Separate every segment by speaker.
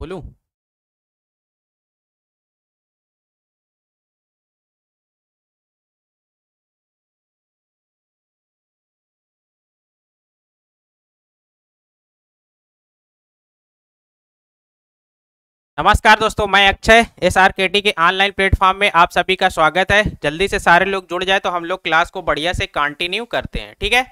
Speaker 1: Olhou? नमस्कार दोस्तों मैं Akshay S R K T K
Speaker 2: online platform में आप सभी का स्वागत है जल्दी से सारे लोग जुड़ जाए तो हम लोग क्लास को बढ़िया से कंटिन्यू करते हैं ठीक है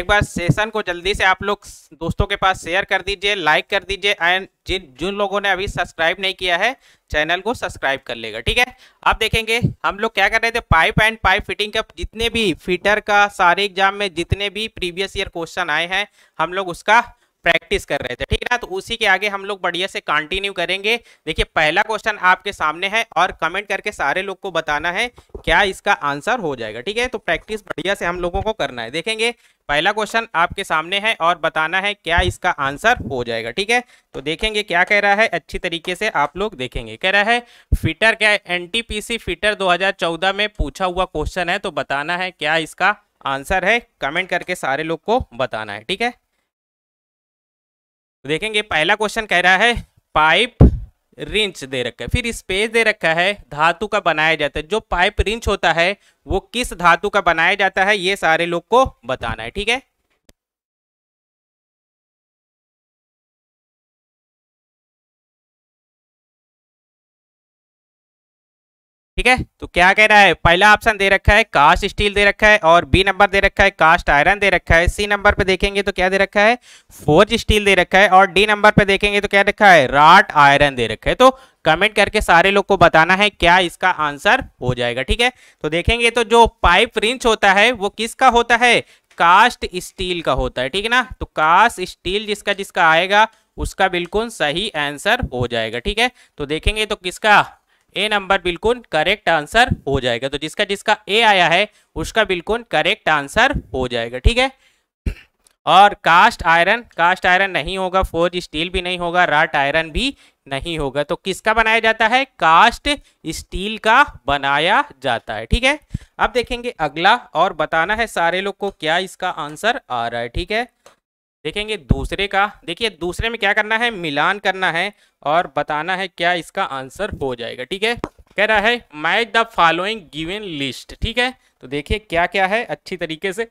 Speaker 2: एक बार सेशन को जल्दी से आप लोग दोस्तों के पास शेयर कर दीजिए लाइक कर दीजिए एंड जिन जिन लोगों ने अभी सब्सक्राइब नहीं किया है चैनल को सब्सक्राइब कर लेगा ठीक है अब देखेंगे हम लोग क्या कर रहे थे पाइप एंड पाइप फिटिंग का जितने भी फिटर का सारे एग्जाम में जितने भी प्रीवियस ईयर क्वेश्चन आए हैं हम लोग उसका प्रैक्टिस कर रहे थे ठीक है ना तो उसी के आगे हम लोग बढ़िया से कंटिन्यू करेंगे देखिए पहला क्वेश्चन आपके सामने है और कमेंट करके सारे लोग को बताना है क्या इसका आंसर हो जाएगा ठीक है तो प्रैक्टिस बढ़िया से हम लोगों को करना है देखेंगे पहला क्वेश्चन आपके सामने है और बताना है क्या इसका आंसर हो जाएगा ठीक है तो देखेंगे क्या कह रहा है अच्छी तरीके से आप लोग देखेंगे कह रहा है फिटर क्या है एनटीपीसी फिटर 2014 में पूछा हुआ क्वेश्चन है तो बताना है क्या इसका आंसर है कमेंट करके सारे लोग को बताना है ठीक है तो देखेंगे पहला क्वेश्चन कह रहा है पाइप रिंच दे रखा है फिर स्पेस दे रखा है धातु का बनाया जाता है जो पाइप रिंच होता है वो किस धातु का बनाया जाता है ये सारे लोग
Speaker 1: को बताना है ठीक है ठीक है तो क्या कह रहा है पहला ऑप्शन दे रखा है कास्ट स्टील दे रखा है और बी नंबर दे रखा
Speaker 2: है कास्ट आयरन दे रखा है सी नंबर पे देखेंगे तो क्या दे रखा है फोर्ज स्टील दे रखा है और डी नंबर पे देखेंगे तो क्या रखा है राट आयरन दे रखा है तो कमेंट करके सारे लोग को बताना है क्या इसका आंसर हो जाएगा ठीक है तो देखेंगे तो जो पाइप रिंच होता है वो किसका होता है कास्ट स्टील का होता है ठीक है ना तो कास्ट स्टील जिसका जिसका आएगा उसका बिल्कुल सही आंसर हो जाएगा ठीक है तो देखेंगे तो किसका ए नंबर बिल्कुल करेक्ट आंसर हो जाएगा तो जिसका जिसका ए आया है उसका बिल्कुल करेक्ट आंसर हो जाएगा ठीक है और कास्ट आयरन कास्ट आयरन नहीं होगा फोर्ज स्टील भी नहीं होगा राट आयरन भी नहीं होगा तो किसका बनाया जाता है कास्ट स्टील का बनाया जाता है ठीक है अब देखेंगे अगला और बताना है सारे लोग को क्या इसका आंसर आ रहा है ठीक है देखेंगे दूसरे का देखिए दूसरे में क्या करना है मिलान करना है और बताना है क्या इसका आंसर हो जाएगा ठीक है कह रहा है match the following given list ठीक है तो देखिए क्या क्या है अच्छी तरीके से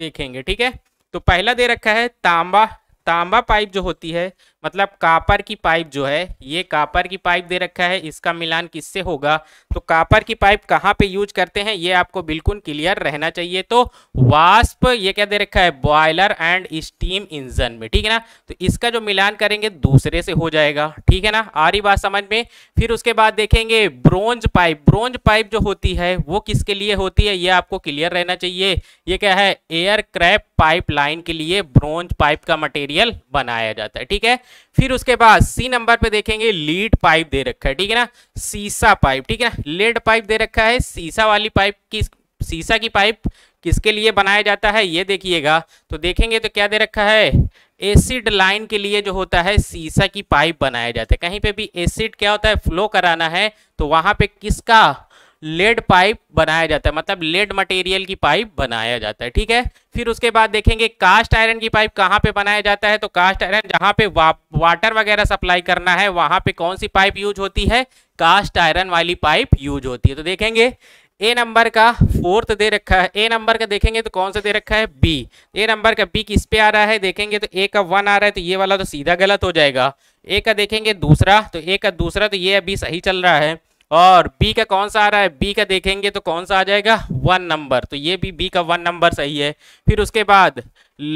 Speaker 2: देखेंगे ठीक है तो पहला दे रखा है तांबा तांबा पाइप जो होती है मतलब कापर की पाइप जो है ये कापर की पाइप दे रखा है इसका मिलान किससे होगा तो कापर की पाइप कहाँ पे यूज करते हैं ये आपको बिल्कुल क्लियर रहना चाहिए तो वास्प ये क्या दे रखा है बॉयलर एंड स्टीम इंजन में ठीक है ना तो इसका जो मिलान करेंगे दूसरे से हो जाएगा ठीक है ना आ रही बात समझ में फिर उसके बाद देखेंगे ब्रोंज पाइप ब्रोंज पाइप जो होती है वो किसके लिए होती है ये आपको क्लियर रहना चाहिए ये क्या है एयर क्रैप पाइपलाइन के लिए ब्रोंज पाइप का मटेरियल बनाया जाता है ठीक है फिर उसके बाद सी नंबर पे देखेंगे लीड पाइप दे रखा है ठीक है ना सीसा पाइप ठीक है ना लेड पाइप दे रखा है सीसा वाली पाइप की सीसा की पाइप किसके लिए बनाया जाता है ये देखिएगा तो देखेंगे तो क्या दे रखा है एसिड लाइन के लिए जो होता है सीसा की पाइप बनाया जाता है कहीं पे भी एसिड क्या होता है फ्लो कराना है तो वहां पे किसका लेड पाइप बनाया जाता है मतलब लेड मटेरियल की पाइप बनाया जाता है ठीक है फिर उसके बाद देखेंगे कास्ट आयरन की पाइप कहाँ पे बनाया जाता है तो कास्ट आयरन जहाँ पे वा, वाटर वगैरह सप्लाई करना है वहाँ पे कौन सी पाइप यूज होती है कास्ट आयरन वाली पाइप यूज होती है तो देखेंगे ए नंबर का फोर्थ दे रखा है ए नंबर का देखेंगे तो कौन सा दे रखा है बी ए नंबर का बी किस पे आ रहा है देखेंगे तो ए का वन आ रहा है तो ये वाला तो सीधा गलत हो जाएगा ए का देखेंगे दूसरा तो ए का दूसरा तो ये अभी सही चल रहा है और बी का कौन सा आ रहा है बी का देखेंगे तो कौन सा आ जाएगा वन नंबर तो ये भी बी का वन नंबर सही है फिर उसके बाद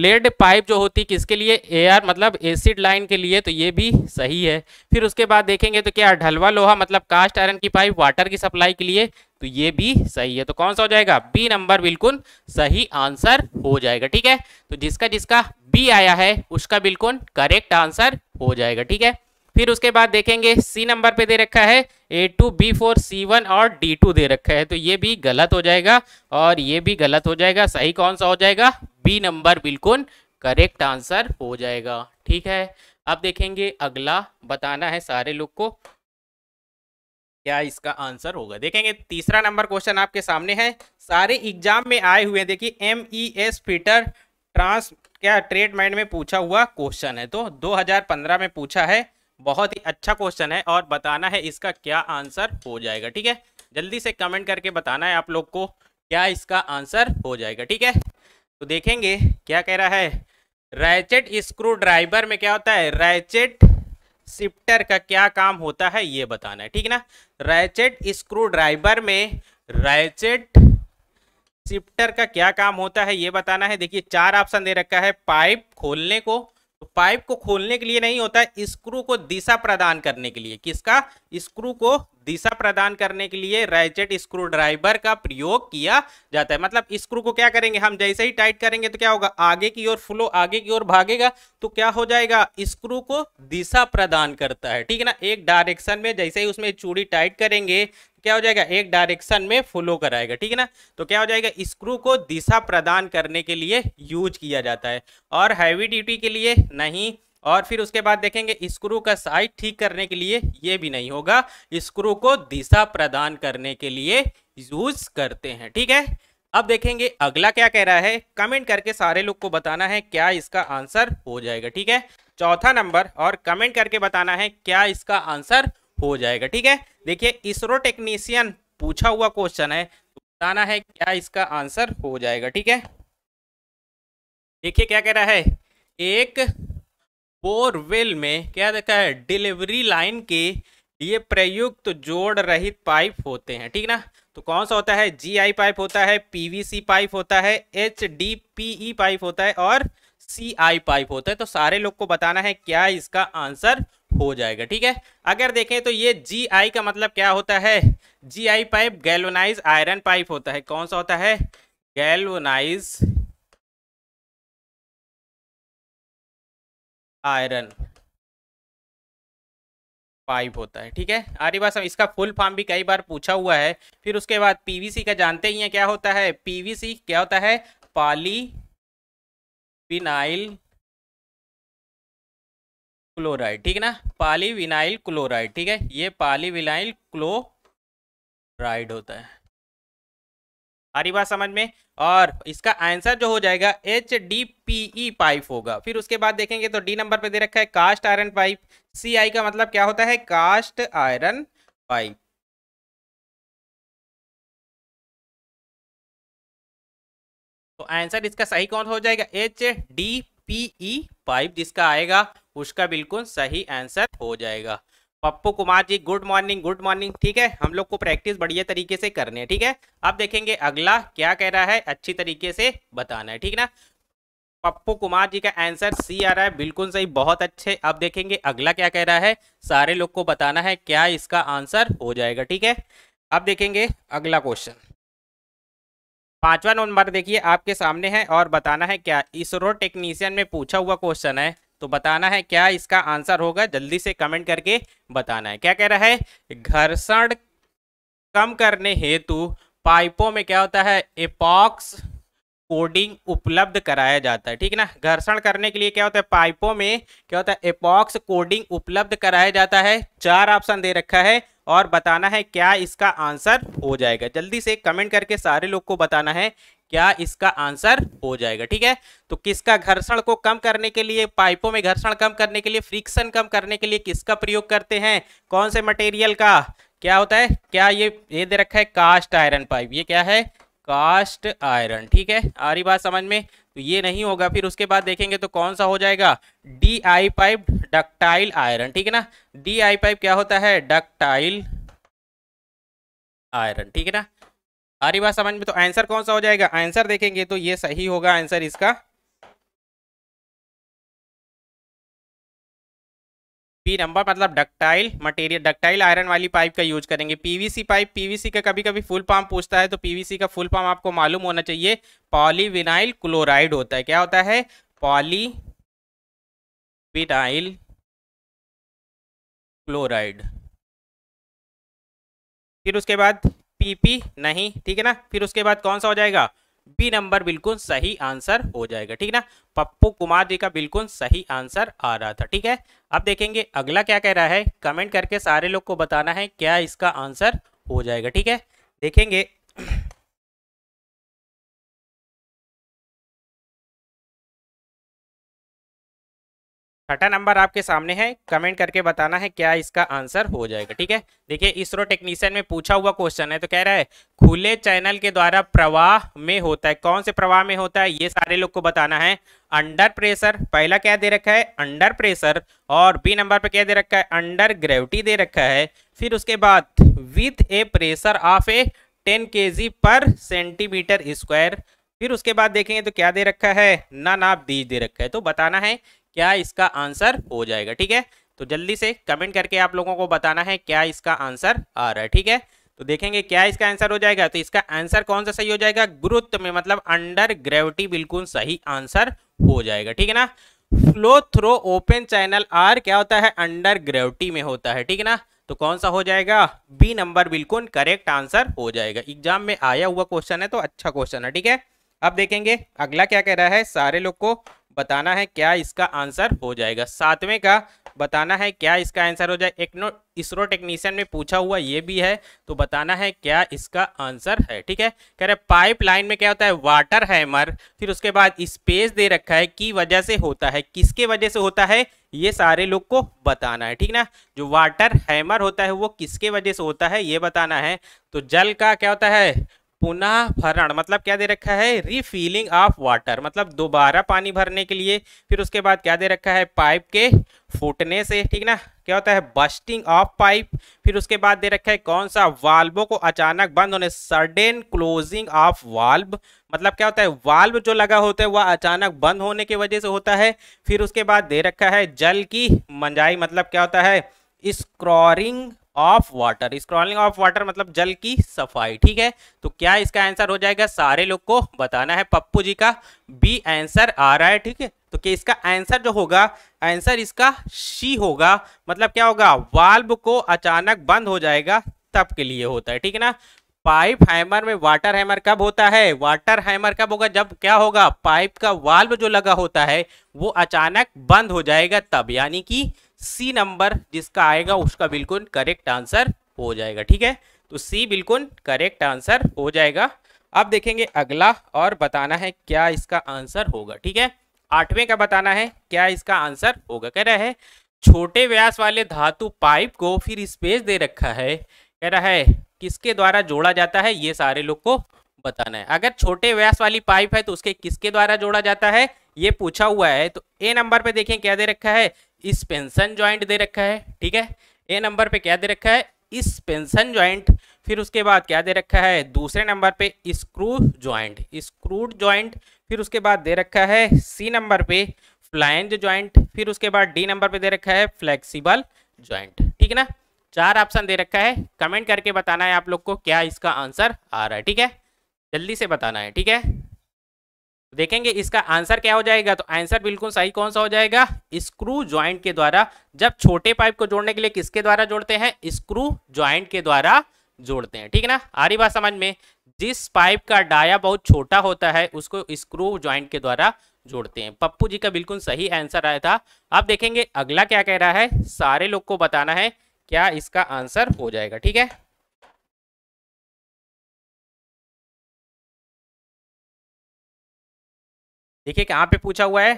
Speaker 2: लेड पाइप जो होती है किसके लिए एयर मतलब एसिड लाइन के लिए तो ये भी सही है फिर उसके बाद देखेंगे तो क्या ढलवा लोहा मतलब कास्ट आयरन की पाइप वाटर की सप्लाई के लिए तो ये भी सही है तो कौन सा हो जाएगा बी नंबर बिल्कुल सही आंसर हो जाएगा ठीक है तो जिसका जिसका बी आया है उसका बिल्कुल करेक्ट आंसर हो जाएगा ठीक है फिर उसके बाद देखेंगे सी नंबर पे दे रखा है A two B four C one और डी टू दे रखा है तो ये भी गलत हो जाएगा और ये भी गलत हो जाएगा सही कौन सा हो जाएगा बी नंबर बिल्कुल करेक्ट आंसर हो जाएगा ठीक है अब देखेंगे अगला बताना है सारे लोग को क्या इसका आंसर होगा देखेंगे तीसरा नंबर क्वेश्चन आपके सामने है सारे एग्जाम में आए हुए हैं देखिए M E S fitter trans क्या ट्रेड माइंड में पूछा हुआ क्वेश्चन है तो 2015 में पूछा है बहुत ही अच्छा क्वेश्चन है और बताना है इसका क्या आंसर हो जाएगा ठीक है जल्दी से कमेंट करके बताना है आप लोग को क्या इसका आंसर हो जाएगा ठीक है तो देखेंगे क्या कह रहा है रैचेट स्क्रू ड्राइवर में क्या होता है रैचेट शिफ्टर का क्या काम होता है ये बताना है ठीक ना रैचेट स्क्रू ड्राइवर में रैचेट शिफ्टर का क्या काम होता है ये बताना है देखिए चार ऑप्शन दे रखा है पाइप खोलने को तो पाइप को खोलने के लिए नहीं होता है स्क्रू को दिशा प्रदान करने के लिए किसका स्क्रू को दिशा प्रदान करने के लिए रैचेट स्क्रू ड्राइवर का प्रयोग किया जाता है मतलब स्क्रू को क्या करेंगे हम जैसे ही टाइट करेंगे तो क्या होगा आगे की ओर फ्लो आगे की ओर भागेगा तो क्या हो जाएगा स्क्रू को दिशा प्रदान करता है ठीक है ना एक डायरेक्शन में जैसे ही उसमें चूड़ी टाइट करेंगे क्या हो जाएगा एक डायरेक्शन में फ्लो कराएगा ठीक है ना तो क्या हो जाएगा स्क्रू को दिशा प्रदान करने के लिए यूज किया जाता है और हैवी ड्यूटी के लिए नहीं और फिर उसके बाद देखेंगे स्क्रू का साइज ठीक करने के लिए ये भी नहीं होगा स्क्रू को दिशा प्रदान करने के लिए यूज करते हैं ठीक है अब देखेंगे अगला क्या कह रहा है कमेंट करके सारे लोग को बताना है क्या इसका आंसर हो जाएगा ठीक है चौथा नंबर और कमेंट करके बताना है क्या इसका आंसर हो जाएगा ठीक है देखिए इसरो टेक्नीशियन पूछा हुआ क्वेश्चन है तो बताना है क्या इसका आंसर हो जाएगा ठीक है देखिए क्या कह रहा है एक बोरवेल में क्या देखा है डिलीवरी लाइन के ये प्रयुक्त तो जोड़ रहित पाइप होते हैं ठीक ना तो कौन सा होता है जीआई पाइप होता है पीवीसी पाइप होता है H D P E pipe होता है और सी आई पाइप होता है तो सारे लोग को बताना है क्या इसका आंसर हो जाएगा ठीक है अगर देखें तो ये जी आई का मतलब क्या होता है G I pipe galvanise iron pipe होता है कौन सा होता है गैलोनाइज
Speaker 1: आयरन पाइप होता है ठीक है बात इसका फुल फॉर्म भी कई बार
Speaker 2: पूछा हुआ है फिर उसके बाद पीवीसी का जानते ही हैं क्या होता है पीवीसी क्या होता है
Speaker 3: पाली विनाइल
Speaker 2: क्लोराइड ठीक है ना पाली विनाइल क्लोराइड ठीक है ये पाली विनाइल क्लोराइड होता है आरी बात समझ में और इसका आंसर जो हो जाएगा H D P E pipe होगा फिर उसके बाद देखेंगे तो डी नंबर पे दे रखा है cast
Speaker 1: iron pipe C I का मतलब क्या होता है कास्ट आयरन पाइप तो आंसर इसका सही कौन हो जाएगा H D P E pipe जिसका आएगा उसका
Speaker 2: बिल्कुल सही आंसर हो जाएगा Pappu Kumar ji good morning good morning ठीक है हम लोग को प्रैक्टिस बढ़िया तरीके से करनी है ठीक है अब देखेंगे अगला क्या कह रहा है अच्छी तरीके से बताना है ठीक ना पप्पू कुमार जी का आंसर सी आ रहा है बिल्कुल सही बहुत अच्छे अब देखेंगे अगला क्या कह रहा है सारे लोग को बताना है क्या इसका आंसर हो जाएगा ठीक है अब देखेंगे अगला क्वेश्चन पांचवा नंबर देखिए आपके सामने है और बताना है क्या इसरो टेक्नीशियन में पूछा हुआ क्वेश्चन है तो बताना है क्या इसका आंसर होगा जल्दी से कमेंट करके बताना है क्या कह रहा है घर्षण कम करने हेतु पाइपों में क्या होता है एपॉक्स कोडिंग उपलब्ध कराया जाता है ठीक है ना घर्षण करने के लिए क्या होता है पाइपों में क्या होता है एपॉक्स कोडिंग उपलब्ध कराया जाता है चार ऑप्शन दे रखा है और बताना है क्या इसका आंसर हो जाएगा जल्दी से कमेंट करके सारे लोग को बताना है क्या इसका आंसर हो जाएगा ठीक है तो किसका घर्षण को कम करने के लिए पाइपों में घर्षण कम करने के लिए फ्रिक्शन कम करने के लिए किसका प्रयोग करते हैं कौन से मटेरियल का क्या होता है क्या ये ये दे रखा है कास्ट आयरन पाइप ये क्या है कास्ट आयरन ठीक है आ रही बात समझ में तो ये नहीं होगा फिर उसके बाद देखेंगे तो कौन सा हो जाएगा D I pipe ductile iron ठीक है ना डी आई पाइप क्या होता है डक्टाइल आयरन ठीक है ना सारी बात समझ में तो आंसर कौन सा हो जाएगा आंसर देखेंगे तो ये सही
Speaker 3: होगा आंसर इसका
Speaker 2: पी नंबर मतलब डक्टाइल मटेरियल डक्टाइल आयरन वाली पाइप का यूज करेंगे पीवीसी पाइप पीवीसी का कभी कभी फुल पाम पूछता है तो पीवीसी का फुल पाम आपको मालूम होना चाहिए पॉलीविनाइल
Speaker 1: क्लोराइड होता है क्या होता है पॉलीविनाइल क्लोराइड फिर
Speaker 3: उसके
Speaker 2: बाद पीपी नहीं ठीक है ना फिर उसके बाद कौन सा हो जाएगा बी नंबर बिल्कुल सही आंसर हो जाएगा ठीक है ना पप्पू कुमार जी का बिल्कुल सही आंसर आ रहा था ठीक है अब देखेंगे अगला क्या कह रहा है कमेंट करके सारे लोग को बताना है क्या इसका आंसर हो
Speaker 1: जाएगा ठीक है देखेंगे छठा नंबर आपके सामने
Speaker 2: है कमेंट करके बताना है क्या इसका आंसर हो जाएगा ठीक है देखिए इसरो टेक्नीशियन में पूछा हुआ क्वेश्चन है तो कह रहा है खुले चैनल के द्वारा प्रवाह में होता है कौन से प्रवाह में होता है ये सारे लोग को बताना है अंडर प्रेशर पहला क्या दे रखा है अंडर प्रेशर और बी नंबर पर क्या दे रखा है अंडर ग्रेविटी दे रखा है फिर उसके बाद with a pressure of a ten के पर सेंटीमीटर स्क्वायर फिर उसके बाद देखेंगे तो क्या दे रखा है ना नाप दी दे रखा है तो बताना है क्या इसका आंसर हो जाएगा ठीक है तो जल्दी से कमेंट करके आप लोगों को बताना है क्या इसका आंसर आ रहा है ठीक है तो देखेंगे क्या इसका आंसर हो जाएगा तो इसका आंसर कौन सा सही हो जाएगा गुरुत्व में मतलब अंडर ग्रेविटी बिल्कुल सही आंसर हो जाएगा ठीक है ना flow through open channel are क्या होता है अंडर ग्रेविटी में होता है ठीक है ना तो कौन सा हो जाएगा बी नंबर बिल्कुल करेक्ट आंसर हो जाएगा एग्जाम में आया हुआ क्वेश्चन है तो अच्छा क्वेश्चन है ठीक है अब देखेंगे अगला क्या कह रहा है सारे लोग को बताना है क्या इसका आंसर हो जाएगा सातवें का बताना है क्या इसका आंसर हो जाए एक इसरो टेक्नीशियन में पूछा हुआ ये भी है तो बताना है क्या इसका आंसर है ठीक है कह रहे पाइप लाइन में क्या होता है वाटर हैमर फिर उसके बाद स्पेस दे रखा है की वजह से होता है किसके वजह से होता है ये सारे लोग को बताना है ठीक ना जो वाटर हैमर होता है वो किसके वजह से होता है ये बताना है तो जल का क्या होता है पुनः भरण मतलब क्या दे रखा है रीफिलिंग ऑफ वाटर मतलब दोबारा पानी भरने के लिए फिर उसके बाद क्या दे रखा है पाइप के फूटने से ठीक ना क्या होता है बस्टिंग ऑफ पाइप फिर उसके बाद दे रखा है कौन सा वाल्वों को अचानक बंद होने सडन क्लोजिंग ऑफ वाल्व मतलब क्या होता है वाल्व जो लगा होता है वह अचानक बंद होने की वजह से होता है फिर उसके बाद दे रखा है जल की मंजाई मतलब क्या होता है scouring of water scrolling of water मतलब जल की सफाई ठीक है तो क्या इसका आंसर हो जाएगा सारे लोग को बताना है पप्पू जी का बी आंसर आ रहा है ठीक है तो क्या इसका आंसर जो होगा आंसर इसका सी होगा मतलब क्या होगा वाल्व को अचानक बंद हो जाएगा तब के लिए होता है ठीक है ना पाइप हैमर में वाटर हैमर कब होता है वाटर हैमर कब होगा जब क्या होगा पाइप का वाल्व जो लगा होता है वो अचानक बंद हो जाएगा तब यानी कि सी नंबर जिसका आएगा उसका बिल्कुल करेक्ट आंसर हो जाएगा ठीक है तो सी बिल्कुल करेक्ट आंसर हो जाएगा अब देखेंगे अगला और बताना है क्या इसका आंसर होगा ठीक है आठवें का बताना है क्या इसका आंसर होगा कह रहा है छोटे व्यास वाले धातु पाइप को फिर स्पेस दे रखा है कह रहा है किसके द्वारा जोड़ा जाता है ये सारे लोग को बताना है अगर छोटे व्यास वाली पाइप है तो उसके किसके द्वारा जोड़ा जाता है ये पूछा हुआ है तो ए नंबर पे देखें क्या दे रखा है इस पेंशन ज्वाइंट दे रखा है ठीक है ए नंबर पे क्या दे रखा है इस पेंशन ज्वाइंट फिर उसके बाद क्या दे रखा है दूसरे नंबर पे स्क्रू ज्वाइंट स्क्रूड ज्वाइंट फिर उसके बाद दे रखा है सी नंबर पे फ्लाइंज ज्वाइंट फिर उसके बाद डी नंबर पे दे रखा है फ्लेक्सीबल ज्वाइंट ठीक है ना चार ऑप्शन दे रखा है कमेंट करके बताना है आप लोग को क्या इसका आंसर आ रहा है ठीक है जल्दी से बताना है ठीक है देखेंगे इसका आंसर क्या हो जाएगा तो आंसर बिल्कुल सही कौन सा हो जाएगा स्क्रू ज्वाइंट के द्वारा जब छोटे पाइप को जोड़ने के लिए किसके द्वारा जोड़ते हैं स्क्रू ज्वाइंट के द्वारा जोड़ते हैं ठीक है ना आ रही बात समझ में जिस पाइप का डाया बहुत छोटा होता है उसको स्क्रू ज्वाइंट के द्वारा जोड़ते हैं पप्पू जी का बिल्कुल सही आंसर आया था अब देखेंगे अगला क्या कह रहा
Speaker 1: है सारे लोग को बताना है क्या इसका आंसर हो जाएगा ठीक है देखिए कहाँ पे पूछा हुआ है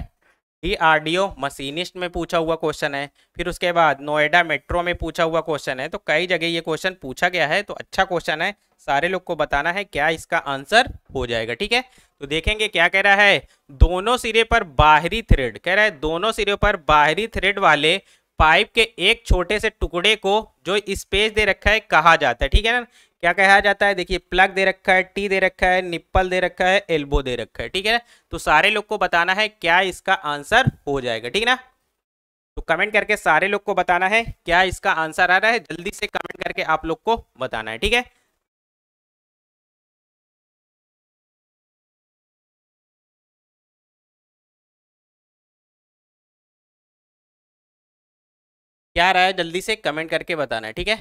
Speaker 1: ओ मशीनिस्ट में पूछा हुआ क्वेश्चन है
Speaker 2: फिर उसके बाद नोएडा मेट्रो में पूछा हुआ क्वेश्चन है तो कई जगह ये क्वेश्चन पूछा गया है तो अच्छा क्वेश्चन है सारे लोग को बताना है क्या इसका आंसर हो जाएगा ठीक है तो देखेंगे क्या कह रहा है दोनों सिरे पर बाहरी थ्रेड कह रहा है दोनों सिरे पर बाहरी थ्रेड वाले पाइप के एक छोटे से टुकड़े को जो स्पेस दे रखा है कहा जाता है ठीक है ना क्या कहा जाता है देखिए प्लग दे रखा है टी दे रखा है निप्पल दे रखा है एल्बो दे रखा है ठीक है ना तो सारे लोग को बताना है क्या इसका आंसर हो जाएगा ठीक है ना तो कमेंट करके
Speaker 1: सारे लोग को बताना है क्या इसका आंसर आ रहा है जल्दी से कमेंट करके आप लोग को बताना है ठीक है क्या रहा है जल्दी से कमेंट करके बताना है ठीक है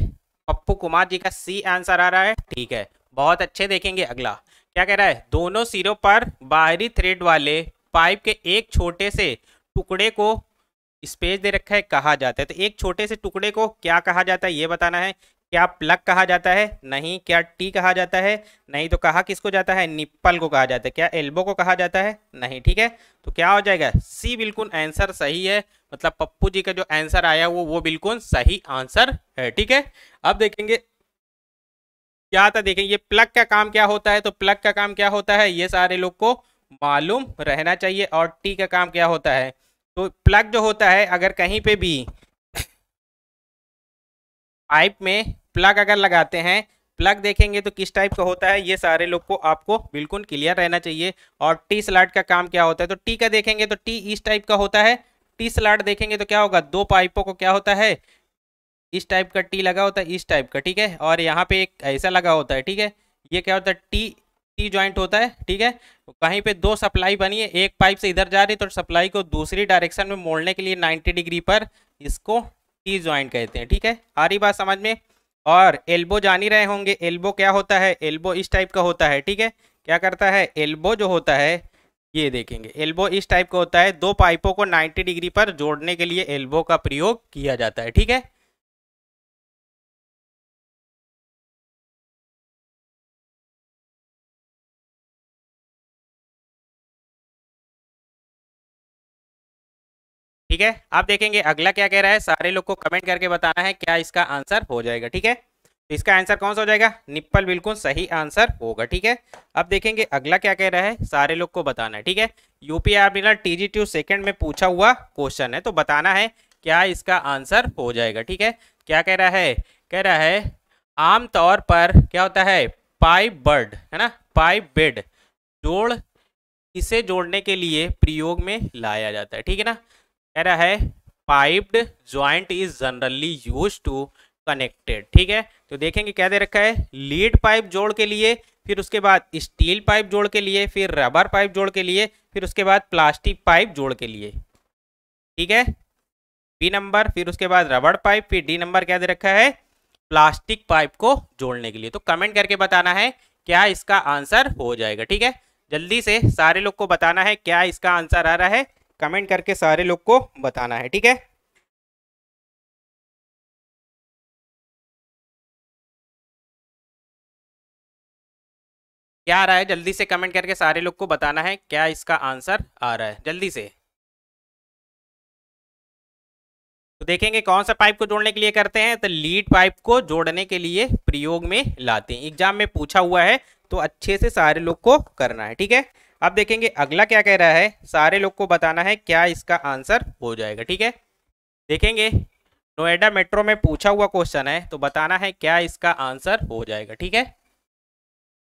Speaker 1: पप्पू कुमार जी का सी आंसर आ रहा
Speaker 2: है ठीक है बहुत अच्छे देखेंगे अगला क्या कह रहा है दोनों सिरों पर बाहरी थ्रेड वाले पाइप के एक छोटे से टुकड़े को स्पेस दे रखा है कहा जाता है तो एक छोटे से टुकड़े को क्या कहा जाता है ये बताना है क्या प्लग कहा जाता है नहीं क्या टी कहा जाता है नहीं तो कहा किसको जाता है निप्पल को कहा जाता है क्या एल्बो को कहा जाता है नहीं ठीक है तो क्या हो जाएगा सी बिल्कुल आंसर सही है मतलब पप्पू जी का जो आंसर आया वो वो बिल्कुल सही आंसर है ठीक है अब देखेंगे क्या है देखेंगे ये प्लग का काम क्या होता है तो प्लग का काम क्या होता है ये सारे लोग को मालूम रहना चाहिए और टी का काम क्या होता है तो प्लग जो होता है अगर कहीं पे भी पाइप में प्लग अगर लगाते हैं प्लग देखेंगे तो किस टाइप का होता है ये सारे लोग को आपको बिल्कुल क्लियर रहना चाहिए और टी स्लाट का काम क्या होता है तो टी का देखेंगे तो टी इस टाइप का होता है टी स्लाट देखेंगे तो क्या होगा दो पाइपों को क्या होता है इस टाइप का टी लगा होता है इस टाइप का ठीक है और यहाँ पे एक ऐसा लगा होता है ठीक है ये क्या होता है टी टी ज्वाइंट होता है ठीक है कहीं पे दो सप्लाई बनी है एक पाइप से इधर जा रही है तो सप्लाई को दूसरी डायरेक्शन में मोड़ने के लिए 90 डिग्री पर इसको टी ज्वाइंट कहते हैं ठीक है आ रही बात समझ में और एल्बो जान ही रहे होंगे एल्बो क्या होता है एल्बो इस टाइप का होता है ठीक है क्या करता है एल्बो जो होता है ये देखेंगे एल्बो इस टाइप का होता है दो पाइपों को 90 डिग्री पर जोड़ने के लिए एल्बो का प्रयोग
Speaker 1: किया जाता है ठीक है ठीक है आप देखेंगे अगला क्या कह रहा है
Speaker 2: सारे लोग को कमेंट करके बताना है क्या इसका आंसर हो जाएगा ठीक है तो इसका आंसर कौन सा हो जाएगा निप्पल बिल्कुल सही आंसर होगा ठीक है अब देखेंगे अगला क्या कह रहा है सारे लोग को बताना है ठीक है यूपी आर आर्मिनल टीजी टू सेकेंड में पूछा हुआ क्वेश्चन है तो बताना है क्या इसका आंसर हो जाएगा ठीक है क्या कह रहा है कह रहा है आमतौर पर क्या होता है पाइप बर्ड है ना पाइप बेड जोड़ इसे जोड़ने के लिए प्रयोग में लाया जाता है ठीक है ना कह रहा है piped joint is generally use to connected ठीक है तो देखेंगे क्या दे रखा है लीड पाइप जोड़ के लिए फिर उसके बाद स्टील पाइप जोड़ के लिए फिर रबर पाइप जोड़ के लिए फिर उसके बाद प्लास्टिक पाइप जोड़ के लिए ठीक है बी नंबर फिर उसके बाद रबड़ पाइप फिर डी नंबर क्या दे रखा है प्लास्टिक पाइप को जोड़ने के लिए तो कमेंट करके बताना है क्या इसका आंसर हो जाएगा ठीक है जल्दी से सारे लोग को बताना
Speaker 1: है क्या इसका आंसर आ रहा है कमेंट करके सारे लोग को बताना है ठीक है क्या आ रहा है जल्दी से कमेंट करके सारे लोग को बताना है क्या इसका
Speaker 3: आंसर आ रहा है जल्दी से तो देखेंगे
Speaker 2: कौन सा पाइप को जोड़ने के लिए करते हैं तो लीड पाइप को जोड़ने के लिए प्रयोग में लाते हैं एग्जाम में पूछा हुआ है तो अच्छे से सारे लोग को करना है ठीक है अब देखेंगे अगला क्या कह रहा है सारे लोग को बताना है क्या इसका आंसर हो जाएगा ठीक है देखेंगे नोएडा मेट्रो में पूछा हुआ क्वेश्चन है तो बताना है क्या इसका आंसर हो जाएगा ठीक है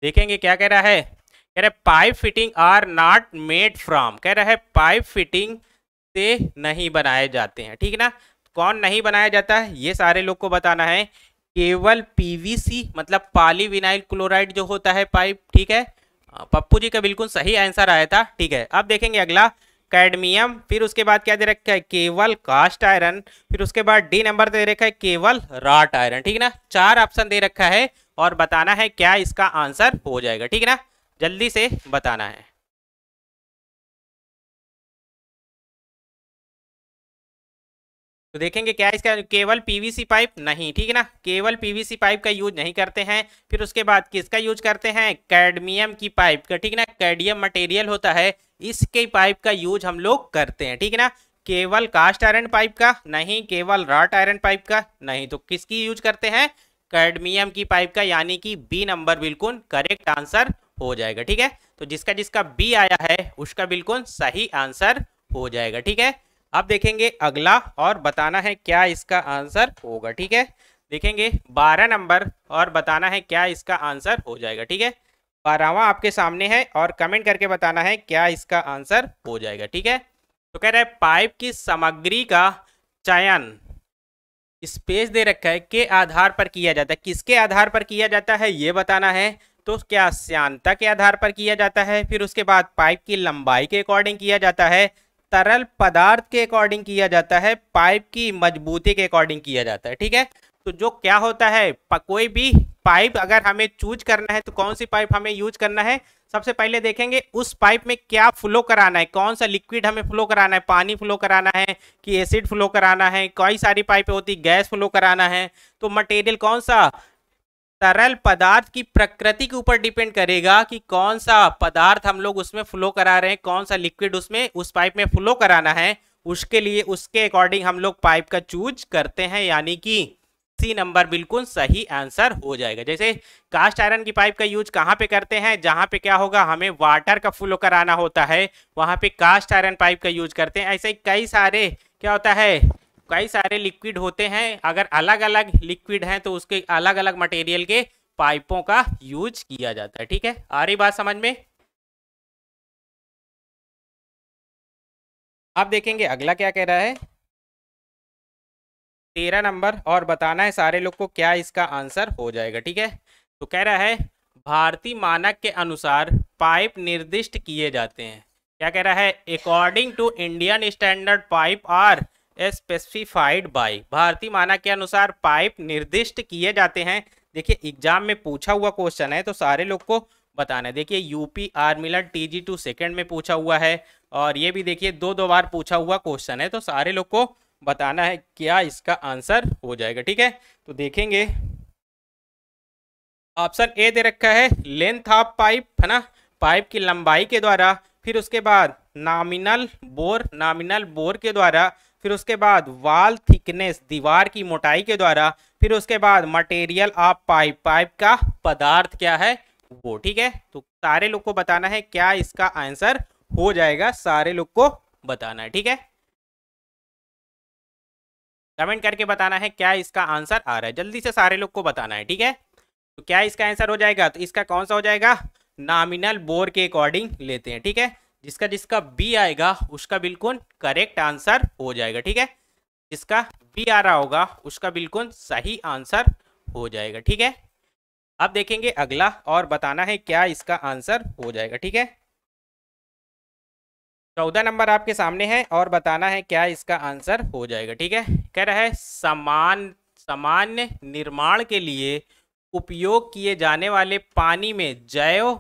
Speaker 2: देखेंगे क्या कह रहा है कह रहे pipe fitting are not made from कह रहा है पाइप फिटिंग से नहीं बनाए जाते हैं ठीक ना कौन नहीं बनाया जाता है ये सारे लोग को बताना है केवल पीवीसी मतलब पॉलीविनाइल क्लोराइड जो होता है पाइप ठीक है हाँ, पप्पू जी का बिल्कुल सही आंसर आया था ठीक है अब देखेंगे अगला कैडमियम फिर उसके बाद क्या दे रखा है केवल कास्ट आयरन फिर उसके बाद डी नंबर दे रखा है केवल रॉट आयरन ठीक ना चार ऑप्शन दे रखा है और बताना है
Speaker 1: क्या इसका आंसर हो जाएगा ठीक ना जल्दी से बताना है तो देखेंगे क्या
Speaker 2: इसका केवल पीवीसी पाइप नहीं ठीक है ना केवल पीवीसी पाइप का यूज नहीं करते हैं फिर उसके बाद किसका यूज करते हैं कैडमियम की पाइप का ठीक है ना कैडियम मटेरियल होता है इसके पाइप का यूज हम लोग करते हैं ठीक है ना केवल कास्ट आयरन पाइप का नहीं केवल रॉट आयरन पाइप का नहीं तो किसकी यूज करते हैं कैडमियम की पाइप का यानी कि बी नंबर बिल्कुल करेक्ट आंसर हो जाएगा ठीक है तो जिसका जिसका बी आया है उसका बिल्कुल सही आंसर हो जाएगा ठीक है अब देखेंगे अगला और बताना है क्या इसका आंसर होगा ठीक है देखेंगे बारह नंबर और बताना है क्या इसका आंसर हो जाएगा ठीक है बारहवा आपके सामने है और कमेंट करके बताना है क्या इसका आंसर हो जाएगा ठीक है तो कह रहे हैं पाइप की सामग्री का चयन स्पेस दे रखा है के आधार पर किया जाता है किसके आधार पर किया जाता है ये बताना है तो क्या श्यांता के आधार पर किया जाता है फिर उसके बाद पाइप की लंबाई के अकॉर्डिंग किया जाता है तरल पदार्थ के अकॉर्डिंग किया जाता है पाइप की मजबूती के अकॉर्डिंग किया जाता है ठीक है तो जो क्या होता है कोई भी पाइप अगर हमें चूज करना है तो कौन सी पाइप हमें यूज करना है सबसे पहले देखेंगे उस पाइप में क्या फ्लो कराना है कौन सा लिक्विड हमें फ्लो कराना है पानी फ्लो कराना है कि एसिड फ्लो कराना है कई सारी पाइपें होती गैस फ्लो कराना है तो मटेरियल कौन सा तरल पदार्थ की प्रकृति के ऊपर डिपेंड करेगा कि कौन सा पदार्थ हम लोग उसमें फ्लो करा रहे हैं कौन सा लिक्विड उसमें उस पाइप में फ्लो कराना है उसके लिए उसके अकॉर्डिंग हम लोग पाइप का चूज करते हैं यानी कि सी नंबर बिल्कुल सही आंसर हो जाएगा जैसे कास्ट आयरन की पाइप का यूज कहाँ पे करते हैं जहाँ पे क्या होगा हमें वाटर का फ्लो कराना होता है वहाँ पे कास्ट आयरन पाइप का यूज करते हैं ऐसे कई सारे क्या होता है कई सारे लिक्विड होते हैं अगर अलग अलग लिक्विड हैं तो उसके अलग अलग मटेरियल के पाइपों का
Speaker 1: यूज किया जाता है ठीक है आ रही बात समझ में आप देखेंगे अगला क्या कह रहा है
Speaker 2: तेरह नंबर और बताना है सारे लोग को क्या इसका आंसर हो जाएगा ठीक है तो कह रहा है भारतीय मानक के अनुसार पाइप निर्दिष्ट किए जाते हैं क्या कह रहा है according to Indian standard pipe are specified by भारतीय माना के अनुसार पाइप निर्दिष्ट किए जाते हैं देखिए एग्जाम में पूछा हुआ क्वेश्चन है तो सारे लोग को बताना है देखिए UP R T G two second में पूछा हुआ है और ये भी देखिए दो दो बार पूछा हुआ क्वेश्चन है तो सारे लोग को बताना है क्या इसका आंसर हो जाएगा ठीक है तो देखेंगे ऑप्शन ए दे रखा है लेंथ ऑफ पाइप है ना पाइप की लंबाई के द्वारा फिर उसके बाद नामिनल बोर नामिनल बोर के द्वारा फिर उसके बाद वाल थिकनेस दीवार की मोटाई के द्वारा फिर उसके बाद मटेरियल ऑफ पाइप पाइप का पदार्थ क्या है वो ठीक है तो सारे लोग को बताना है क्या इसका आंसर हो जाएगा सारे लोग को बताना है ठीक है कमेंट करके बताना है क्या इसका आंसर आ रहा है जल्दी से सारे लोग को बताना है ठीक है तो क्या इसका आंसर हो जाएगा तो इसका कौन सा हो जाएगा नॉमिनल बोर के अकॉर्डिंग लेते हैं ठीक है जिसका जिसका बी आएगा उसका बिल्कुल करेक्ट आंसर हो जाएगा ठीक है जिसका बी आ रहा होगा उसका बिल्कुल सही आंसर हो जाएगा ठीक है अब देखेंगे अगला और बताना है क्या इसका आंसर हो जाएगा ठीक है चौदह नंबर आपके सामने है और बताना है क्या इसका आंसर हो जाएगा ठीक है कह रहा है समान सामान्य निर्माण के लिए उपयोग किए जाने वाले पानी में जैव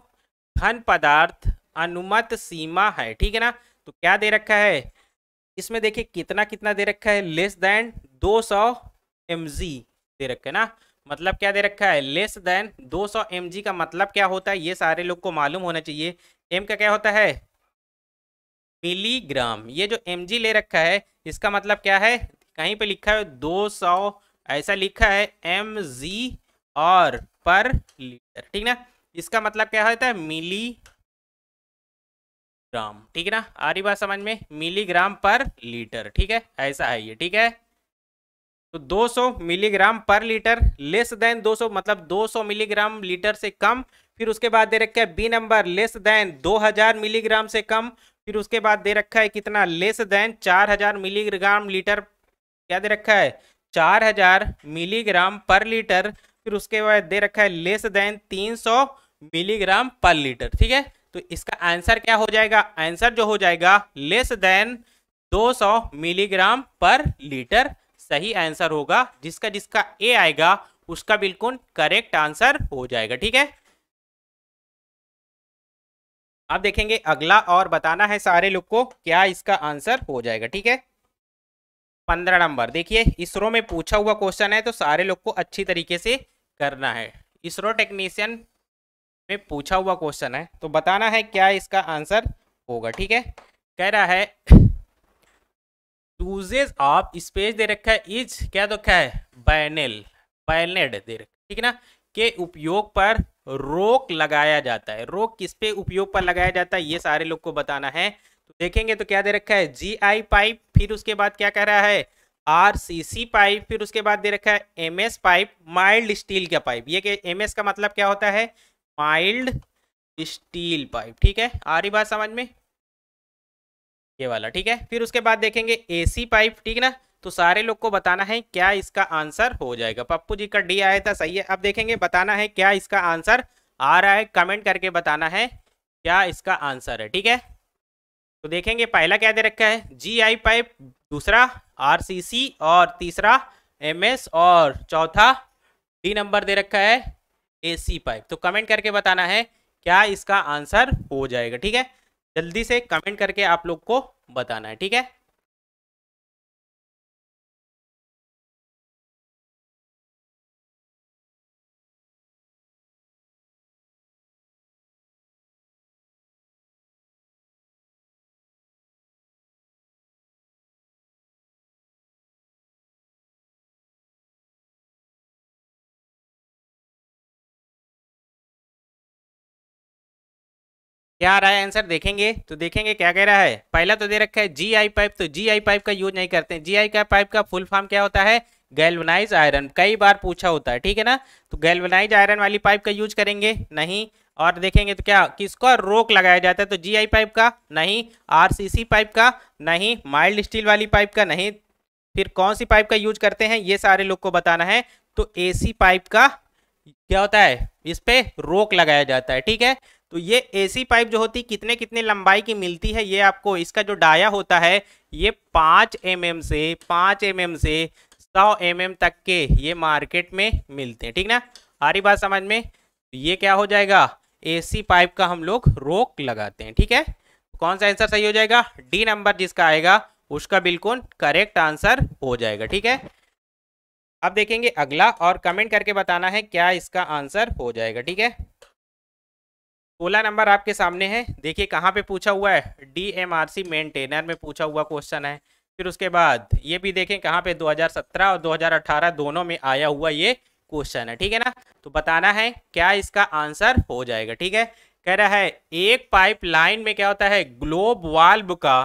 Speaker 2: घन पदार्थ अनुमत सीमा है ठीक है ना तो क्या दे रखा है इसमें देखिए कितना कितना दे रखा है लेस देन 200 सौ दे रखा है ना मतलब क्या दे रखा है लेस देन 200 सौ का मतलब क्या होता है ये सारे लोग को मालूम होना चाहिए एम का क्या होता है मिलीग्राम ये जो एम ले रखा है इसका मतलब क्या है कहीं पे लिखा है 200 ऐसा लिखा है एम जी और पर लीटर ठीक ना इसका मतलब क्या होता है मिली ग्राम ठीक है ना आ रही बात समझ में मिलीग्राम पर लीटर ठीक है ऐसा है ये ठीक है तो 200 milligram per litre less than 200 मतलब 200 मिलीग्राम लीटर से कम फिर उसके बाद दे रखा है B number less than 2000 milligram से कम फिर उसके बाद दे रखा है कितना लेस देन 4000 मिलीग्राम लीटर क्या दे रखा है 4000 मिलीग्राम पर लीटर फिर उसके बाद दे रखा है less than 300 milligram per litre ठीक है तो इसका आंसर क्या हो जाएगा आंसर जो हो जाएगा less than 200 milligram per litre सही आंसर होगा जिसका जिसका ए आएगा उसका बिल्कुल करेक्ट आंसर हो जाएगा ठीक है अब देखेंगे अगला और बताना है सारे लोग को क्या इसका आंसर हो जाएगा ठीक है पंद्रह नंबर देखिए इसरो में पूछा हुआ क्वेश्चन है तो सारे लोग को अच्छी तरीके से करना है इसरो टेक्नीशियन में पूछा हुआ क्वेश्चन है तो बताना है क्या इसका आंसर होगा ठीक है कह रहा है यूजेज ऑफ स्पेस दे रखा है इज क्या तो क्या है बैनल बैनेड दे रखा ठीक है ना के उपयोग पर रोक लगाया जाता है रोक किस पे उपयोग पर लगाया जाता है ये सारे लोग को बताना है तो देखेंगे तो क्या दे रखा है जी आई पाइप फिर उसके बाद क्या कह रहा है आर सी सी पाइप फिर उसके बाद दे रखा है M S pipe mild steel का पाइप ये एम एस का मतलब क्या होता है माइल्ड स्टील पाइप ठीक है आ रही बात समझ में ये वाला ठीक है फिर उसके बाद देखेंगे एसी पाइप ठीक ना तो सारे लोग को बताना है क्या इसका आंसर हो जाएगा पप्पू जी का डी आया था सही है अब देखेंगे बताना है क्या इसका आंसर आ रहा है कमेंट करके बताना है क्या इसका आंसर है ठीक है तो देखेंगे पहला क्या दे रखा है जी आई पाइप दूसरा सी और तीसरा एस और चौथा डी नंबर दे रखा है ए सी पाइप तो कमेंट करके बताना है क्या इसका आंसर हो जाएगा ठीक है जल्दी से कमेंट करके
Speaker 1: आप लोग को बताना है ठीक है क्या आ रहा है आंसर देखेंगे तो देखेंगे क्या कह रहा
Speaker 2: है पहला तो दे रखा है जी आई पाइप तो जी आई पाइप का यूज नहीं करते हैं जी आई का पाइप का फुल फॉर्म क्या होता है गैल्वनाइज आयरन कई बार पूछा होता है ठीक है ना तो गैल्वनाइज आयरन वाली पाइप का यूज करेंगे नहीं और देखेंगे तो क्या किसका रोक लगाया जाता है तो जी आई पाइप का नहीं आरसीसी पाइप का नहीं माइल्ड स्टील वाली पाइप का नहीं फिर कौन सी पाइप का यूज करते हैं ये सारे लोग को बताना है तो एसी पाइप का क्या होता है इस पे रोक लगाया जाता है ठीक है तो ये एसी पाइप जो होती है कितने कितने लंबाई की मिलती है ये आपको इसका जो डाया होता है ये पाँच एम mm से पाँच एम mm से सौ एम mm तक के ये मार्केट में मिलते हैं ठीक ना आ रही बात समझ में तो ये क्या हो जाएगा एसी पाइप का हम लोग रोक लगाते हैं ठीक है कौन सा आंसर सही हो जाएगा डी नंबर जिसका आएगा उसका बिल्कुल करेक्ट आंसर हो जाएगा ठीक है अब देखेंगे अगला और कमेंट करके बताना है क्या इसका आंसर हो जाएगा ठीक है सोलह नंबर आपके सामने है देखिए कहाँ पे पूछा हुआ है D M R C maintainer में पूछा हुआ क्वेश्चन है फिर उसके बाद ये भी देखें कहाँ पे 2017 और 2018 दोनों में आया हुआ ये क्वेश्चन है ठीक है ना तो बताना है क्या इसका आंसर हो जाएगा ठीक है कह रहा है एक पाइप लाइन में क्या होता है ग्लोब वाल्व का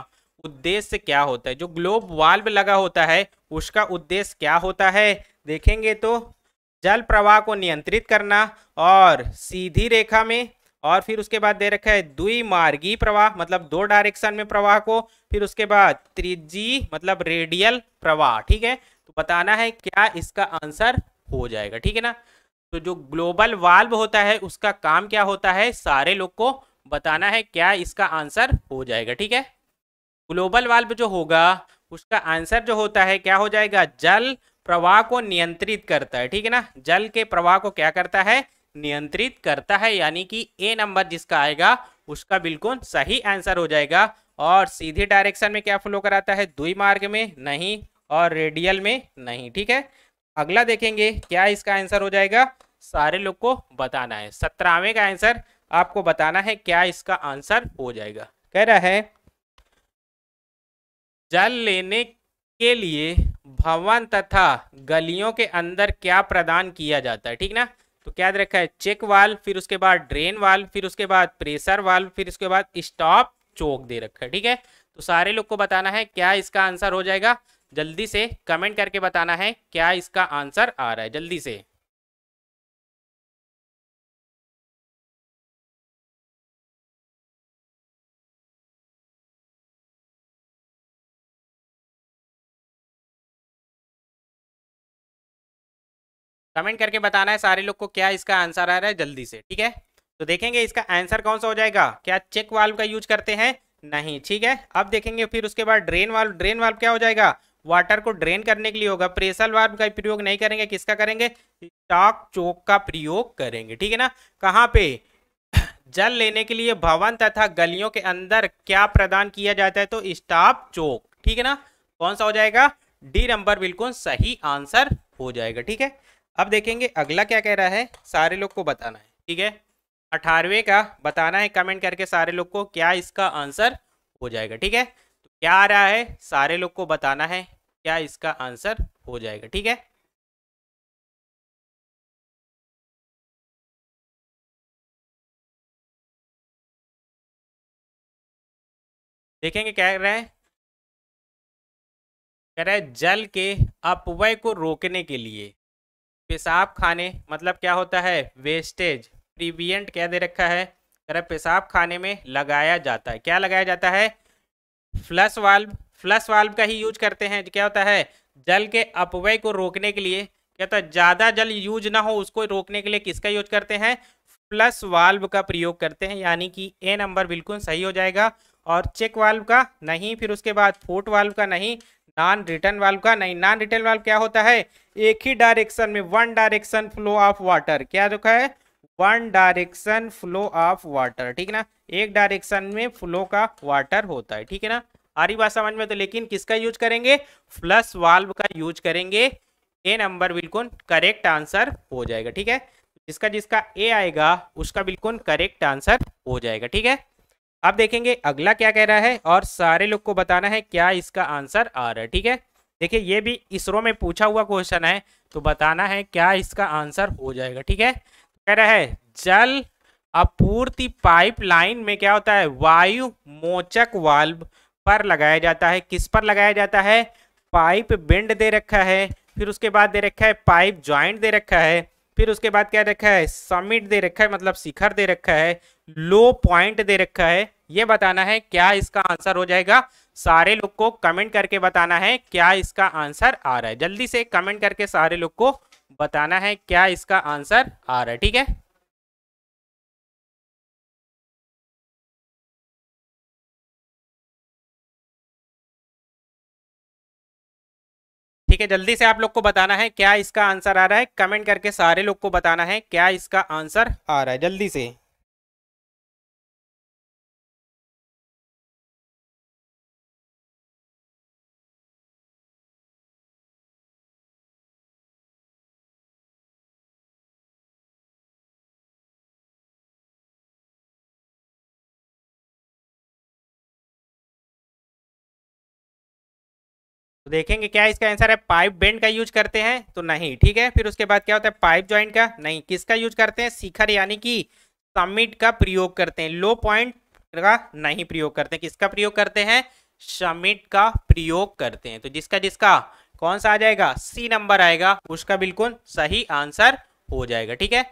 Speaker 2: उद्देश्य क्या होता है जो ग्लोब वाल्व लगा होता है उसका उद्देश्य क्या होता है देखेंगे तो जल प्रवाह को नियंत्रित करना और सीधी रेखा में और फिर उसके बाद दे रखा है मार्गी प्रवाह मतलब दो डायरेक्शन में प्रवाह को फिर उसके बाद त्रिजी मतलब रेडियल प्रवाह ठीक है तो बताना है क्या इसका आंसर हो जाएगा ठीक है ना तो जो ग्लोबल वाल्व होता है उसका काम क्या होता है सारे लोग को बताना है क्या इसका आंसर हो जाएगा ठीक है ग्लोबल वाल्व जो होगा उसका आंसर जो होता है क्या हो जाएगा जल प्रवाह को नियंत्रित करता है ठीक है ना जल के प्रवाह को क्या करता है नियंत्रित करता है यानी कि ए नंबर जिसका आएगा उसका बिल्कुल सही आंसर हो जाएगा और सीधे डायरेक्शन में क्या फॉलो कराता है दुई मार्ग में नहीं और रेडियल में नहीं ठीक है अगला देखेंगे क्या इसका आंसर हो जाएगा सारे लोग को बताना है सत्रहवें का आंसर आपको बताना है क्या इसका आंसर हो जाएगा कह रहा है जल लेने के लिए भवन तथा गलियों के अंदर क्या प्रदान किया जाता है ठीक ना तो क्या दे रखा है चेक वाल फिर उसके बाद ड्रेन वाल फिर उसके बाद प्रेशर वाल फिर उसके बाद स्टॉप चौक दे रखा है ठीक है तो सारे लोग को बताना है क्या इसका आंसर हो जाएगा जल्दी से कमेंट करके बताना है
Speaker 1: क्या इसका आंसर आ रहा है जल्दी से कमेंट करके बताना है सारे लोग को क्या इसका आंसर आ रहा है जल्दी से ठीक
Speaker 2: है तो देखेंगे इसका आंसर कौन सा हो जाएगा क्या चेक वाल्व का यूज करते हैं नहीं ठीक है अब देखेंगे फिर उसके बाद ड्रेन वाल्व ड्रेन वाल्व क्या हो जाएगा वाटर को ड्रेन करने के लिए होगा प्रेशर वाल्व का प्रयोग नहीं करेंगे किसका करेंगे स्टॉक चोक का प्रयोग करेंगे ठीक है ना कहाँ पे जल लेने के लिए भवन तथा गलियों के अंदर क्या प्रदान किया जाता है तो स्टॉप चोक ठीक है ना कौन सा हो जाएगा डी नंबर बिल्कुल सही आंसर हो जाएगा ठीक है अब देखेंगे अगला क्या कह रहा है सारे लोग को बताना है ठीक है अठारहवें का बताना है कमेंट करके सारे लोग को क्या इसका आंसर हो जाएगा ठीक है तो क्या आ रहा है सारे लोग को बताना है क्या इसका आंसर हो जाएगा
Speaker 3: ठीक
Speaker 1: है देखेंगे क्या कह रहे हैं कह रहा है जल के अपव्यय को
Speaker 2: रोकने के लिए पेशाब खाने मतलब क्या होता है वेस्टेज प्रीवियंट क्या दे रखा है अरे पेशाब खाने में लगाया जाता है क्या लगाया जाता है फ्लस वाल्व फ्लस वाल्व का ही यूज करते हैं क्या होता है जल के अपव्यय को रोकने के लिए क्या होता है ज़्यादा जल यूज ना हो उसको रोकने के लिए किसका यूज करते हैं प्लस वाल्व का प्रयोग करते हैं यानी कि ए नंबर बिल्कुल सही हो जाएगा और चेक वाल्व का नहीं फिर उसके बाद फोर्ट वाल्व का नहीं नॉन रिटर्न वाल्व का नहीं नॉन रिटर्न वाल्व क्या होता है एक ही डायरेक्शन में one direction flow of water क्या रखा है one direction flow of water ठीक है ना एक डायरेक्शन में फ्लो का वाटर होता है ठीक है ना आरी बात समझ में तो लेकिन किसका यूज करेंगे फ्लस वाल्व का यूज करेंगे ए नंबर बिल्कुल करेक्ट आंसर हो जाएगा ठीक है जिसका जिसका ए आएगा उसका बिल्कुल करेक्ट आंसर हो जाएगा ठीक है अब देखेंगे अगला क्या कह रहा है और सारे लोग को बताना है क्या इसका आंसर आ रहा है ठीक है देखिए ये भी इसरो में पूछा हुआ क्वेश्चन है तो बताना है क्या इसका आंसर हो जाएगा ठीक है कह रहा है जल आपूर्ति पाइपलाइन में क्या होता है वायु मोचक वाल्व पर लगाया जाता है किस पर लगाया जाता है पाइप बेंड दे रखा है फिर उसके बाद दे रखा है पाइप ज्वाइंट दे रखा है फिर उसके बाद क्या रखा है समिट दे रखा है मतलब शिखर दे रखा है लो पॉइंट दे रखा है ये बताना है क्या इसका आंसर हो जाएगा सारे लोग को कमेंट करके बताना है क्या इसका आंसर आ रहा है जल्दी से कमेंट
Speaker 1: करके सारे लोग को बताना है क्या इसका आंसर आ रहा है ठीक है ठीक है जल्दी से आप लोग को
Speaker 3: बताना है क्या इसका आंसर आ रहा है कमेंट करके सारे लोग को बताना है क्या इसका आंसर आ रहा है जल्दी
Speaker 1: से तो देखेंगे क्या इसका आंसर है पाइप बेंड का यूज करते
Speaker 2: हैं तो नहीं ठीक है फिर उसके बाद क्या होता है पाइप ज्वाइंट का नहीं किसका यूज करते हैं शिखर यानी कि समिट का प्रयोग करते हैं लो पॉइंट का नहीं प्रयोग करते हैं किसका प्रयोग करते हैं समिट का प्रयोग करते हैं तो जिसका जिसका कौन सा आ जाएगा सी नंबर आएगा उसका बिल्कुल सही आंसर हो जाएगा ठीक है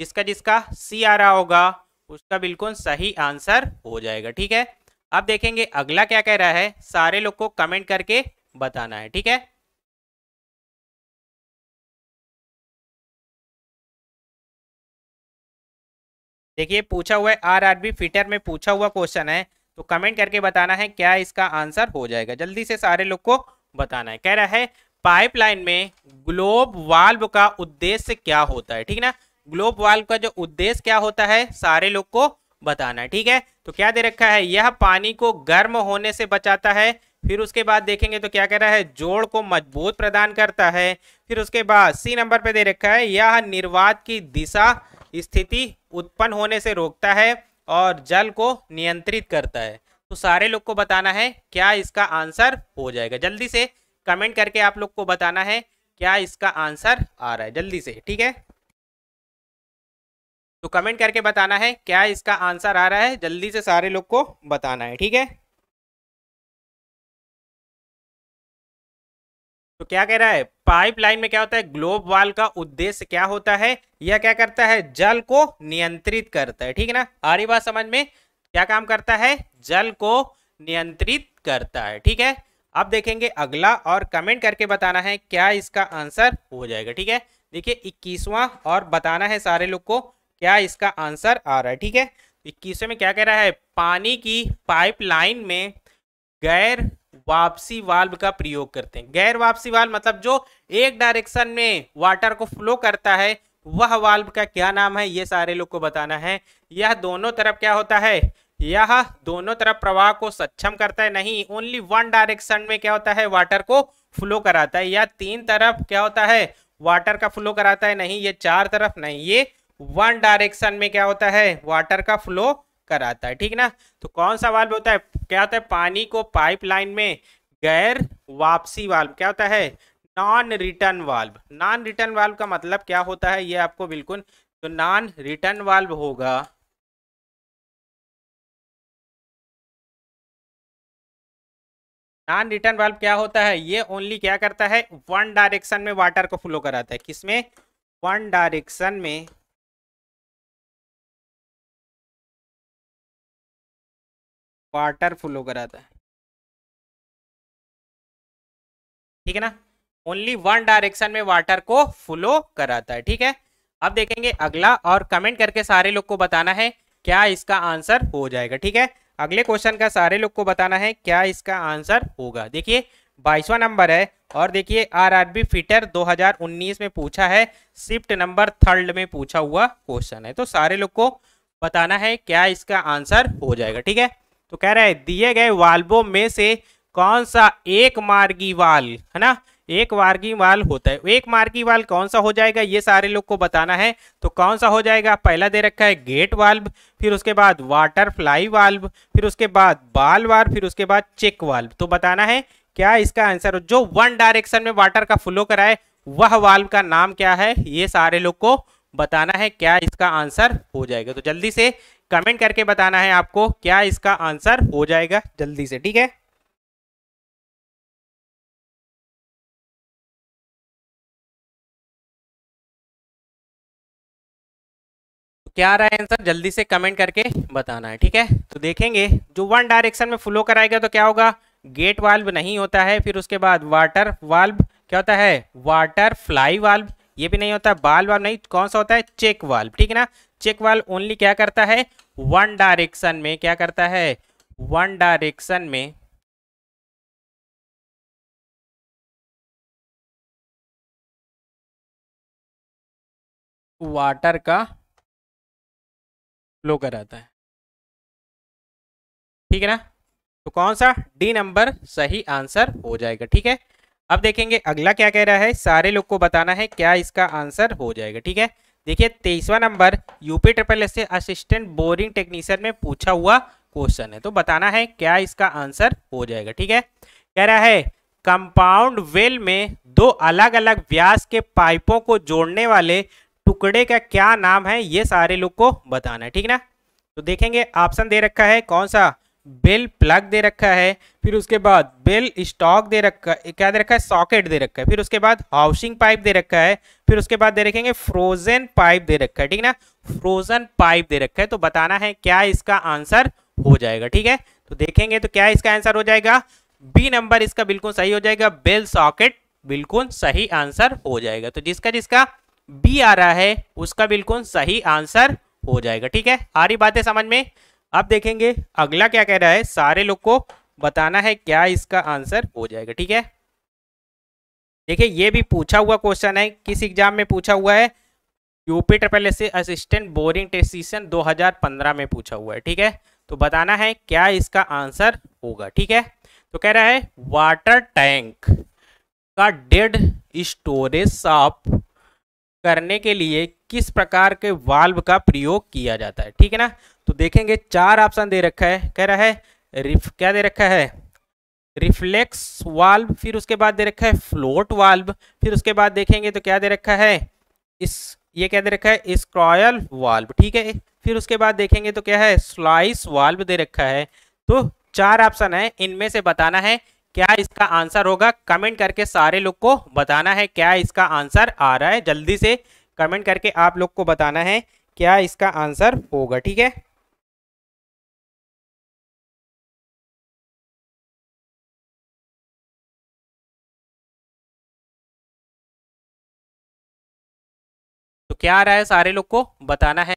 Speaker 2: जिसका जिसका सी आ रहा होगा उसका बिल्कुल सही आंसर हो जाएगा ठीक है अब देखेंगे अगला क्या
Speaker 1: कह रहा है सारे लोग को कमेंट करके बताना है ठीक है देखिए पूछा हुआ है आरआरबी फिटर में पूछा हुआ क्वेश्चन है तो कमेंट करके बताना है क्या
Speaker 2: इसका आंसर हो जाएगा जल्दी से सारे लोग को बताना है कह रहा है पाइपलाइन में ग्लोब वाल्व का उद्देश्य क्या होता है ठीक ना ग्लोब वाल्व का जो उद्देश्य क्या होता है सारे लोग को बताना है ठीक है तो क्या दे रखा है यह पानी को गर्म होने से बचाता है फिर उसके बाद देखेंगे तो क्या कह रहा है जोड़ को मजबूत प्रदान करता है फिर उसके बाद सी नंबर पे दे रखा है यह निर्वात की दिशा स्थिति उत्पन्न होने से रोकता है और जल को नियंत्रित करता है तो सारे लोग को बताना है क्या इसका आंसर हो जाएगा जल्दी से कमेंट करके आप लोग को बताना है क्या इसका आंसर आ रहा है जल्दी से ठीक है तो कमेंट करके बताना है क्या इसका आंसर आ रहा है जल्दी से सारे लोग को बताना है ठीक है
Speaker 3: तो क्या कह रहा है पाइपलाइन
Speaker 2: में क्या होता है ग्लोब वाल का उद्देश्य क्या होता है यह क्या करता है जल को नियंत्रित करता है ठीक है ना आ रही बात समझ में क्या काम करता है जल को नियंत्रित करता है ठीक है अब देखेंगे अगला और कमेंट करके बताना है क्या इसका आंसर हो जाएगा ठीक है देखिए इक्कीसवां और बताना है सारे लोग को क्या इसका आंसर आ रहा है ठीक है इक्कीसवें में क्या कह रहा है पानी की पाइपलाइन में गैर वापसी वाल्व का प्रयोग करते हैं गैर वापसी वाल्व मतलब जो एक डायरेक्शन में वाटर को फ्लो करता है वह वाल्व का क्या नाम है ये सारे लोग को बताना है यह दोनों तरफ क्या होता है यह दोनों तरफ प्रवाह को सक्षम करता है नहीं ओनली वन डायरेक्शन में क्या होता है वाटर को फ्लो कराता है या तीन तरफ क्या होता है वाटर का फ्लो कराता है नहीं ये चार तरफ नहीं ये वन डायरेक्शन में क्या होता है वाटर का फ्लो कराता है ठीक ना तो कौन सा वाल्व होता है क्या होता है पानी को पाइपलाइन में गैर वापसी वाल्व क्या होता है non return valve non return valve का मतलब क्या होता है ये आपको बिल्कुल तो नॉन रिटर्न वाल्व
Speaker 3: होगा
Speaker 1: नॉन रिटर्न वाल्व क्या होता है ये ओनली क्या करता है वन डायरेक्शन में वाटर को फ्लो कराता है किसमें वन डायरेक्शन में वाटर फ्लो कराता है ठीक है ना ओनली वन डायरेक्शन में
Speaker 2: वाटर को फ्लो कराता है ठीक है अब देखेंगे अगला और कमेंट करके सारे लोग को बताना है क्या इसका आंसर हो जाएगा ठीक है अगले क्वेश्चन का सारे लोग को बताना है क्या इसका आंसर होगा देखिए बाईसवा नंबर है और देखिए आरआरबी फिटर 2019 में पूछा है शिफ्ट नंबर थर्ड में पूछा हुआ क्वेश्चन है तो सारे लोग को बताना है क्या इसका आंसर हो जाएगा ठीक है तो कह रहा है दिए गए वाल्वों में से कौन सा एक मार्गी वाल है ना एक मार्गी वाल होता है एक मार्गी वाल कौन सा हो जाएगा ये सारे लोग को बताना है तो कौन सा हो जाएगा पहला दे रखा है गेट वाल्व फिर उसके बाद वाटर फ्लाई वाल्व फिर उसके बाद बाल वाल्व फिर उसके बाद चेक वाल्व तो बताना है क्या इसका आंसर जो वन डायरेक्शन में वाटर का फ्लो कराए वह वाल्व का नाम क्या है ये सारे लोग को बताना है क्या इसका आंसर हो जाएगा तो जल्दी से कमेंट करके बताना है आपको क्या इसका आंसर हो जाएगा जल्दी से ठीक है
Speaker 1: क्या आ रहा है आंसर
Speaker 2: जल्दी से कमेंट करके बताना है ठीक है तो देखेंगे जो वन डायरेक्शन में फ्लो कराएगा तो क्या होगा गेट वाल्व नहीं होता है फिर उसके बाद वाटर वाल्व क्या होता है वाटर फ्लाई वाल्व ये भी नहीं होता बाल वाल्व नहीं कौन सा होता है चेक वाल्व ठीक है ना चेक वाल्व ओनली
Speaker 1: क्या करता है वन डायरेक्शन में क्या करता है वन डायरेक्शन में वाटर का फ्लो कराता है ठीक है ना तो कौन सा
Speaker 2: डी नंबर सही आंसर हो जाएगा ठीक है अब देखेंगे अगला क्या कह रहा है सारे लोग को बताना है क्या इसका आंसर हो जाएगा ठीक है देखिए तेईसवा नंबर यूपी ट्रिपल एस से असिस्टेंट बोरिंग टेक्नीशियन में पूछा हुआ क्वेश्चन है तो बताना है क्या इसका आंसर हो जाएगा ठीक है कह रहा है कंपाउंड वेल में दो अलग अलग व्यास के पाइपों को जोड़ने वाले टुकड़े का क्या नाम है ये सारे लोग को बताना है ठीक ना तो देखेंगे ऑप्शन दे रखा है कौन सा बेल प्लग दे रखा है फिर उसके बाद बेल स्टॉक दे रखा है क्या दे रखा है सॉकेट दे रखा है फिर उसके बाद हाउसिंग पाइप दे रखा है फिर उसके बाद दे रखेंगे फ्रोजन पाइप दे रखा है ठीक ना फ्रोजन पाइप दे रखा है तो बताना है क्या इसका आंसर हो जाएगा ठीक है तो देखेंगे तो क्या इसका आंसर हो जाएगा बी नंबर इसका बिल्कुल सही हो जाएगा बेल सॉकेट बिल्कुल सही आंसर हो जाएगा तो जिसका जिसका बी आ रहा है उसका बिल्कुल सही आंसर हो जाएगा ठीक है आ रही बातें समझ में अब देखेंगे अगला क्या कह रहा है सारे लोग को बताना है क्या इसका आंसर हो जाएगा ठीक है देखिए ये भी पूछा हुआ क्वेश्चन है किस एग्जाम में पूछा हुआ है UP triple S assistant boring technician 2015 में पूछा हुआ है ठीक है तो बताना है क्या इसका आंसर होगा ठीक है तो कह रहा है वाटर टैंक का डेड स्टोरेज साफ करने के लिए किस प्रकार के वाल्व का प्रयोग किया जाता है ठीक है ना तो देखेंगे चार ऑप्शन दे रखा है कह रहा है रिफ क्या दे रखा है रिफ्लेक्स वाल्व फिर उसके बाद दे रखा है फ्लोट वाल्व फिर उसके बाद देखेंगे तो क्या दे रखा है इस ये क्या दे रखा है स्क्रॉयल वाल्व ठीक है फिर उसके बाद देखेंगे तो क्या है स्लाइस वाल्व दे रखा है तो चार ऑप्शन है इनमें से बताना है क्या इसका आंसर होगा कमेंट करके सारे लोग को बताना है क्या इसका आंसर आ रहा है जल्दी से कमेंट करके आप लोग को बताना है क्या इसका आंसर
Speaker 1: होगा ठीक है क्या आ रहा है सारे लोग को बताना है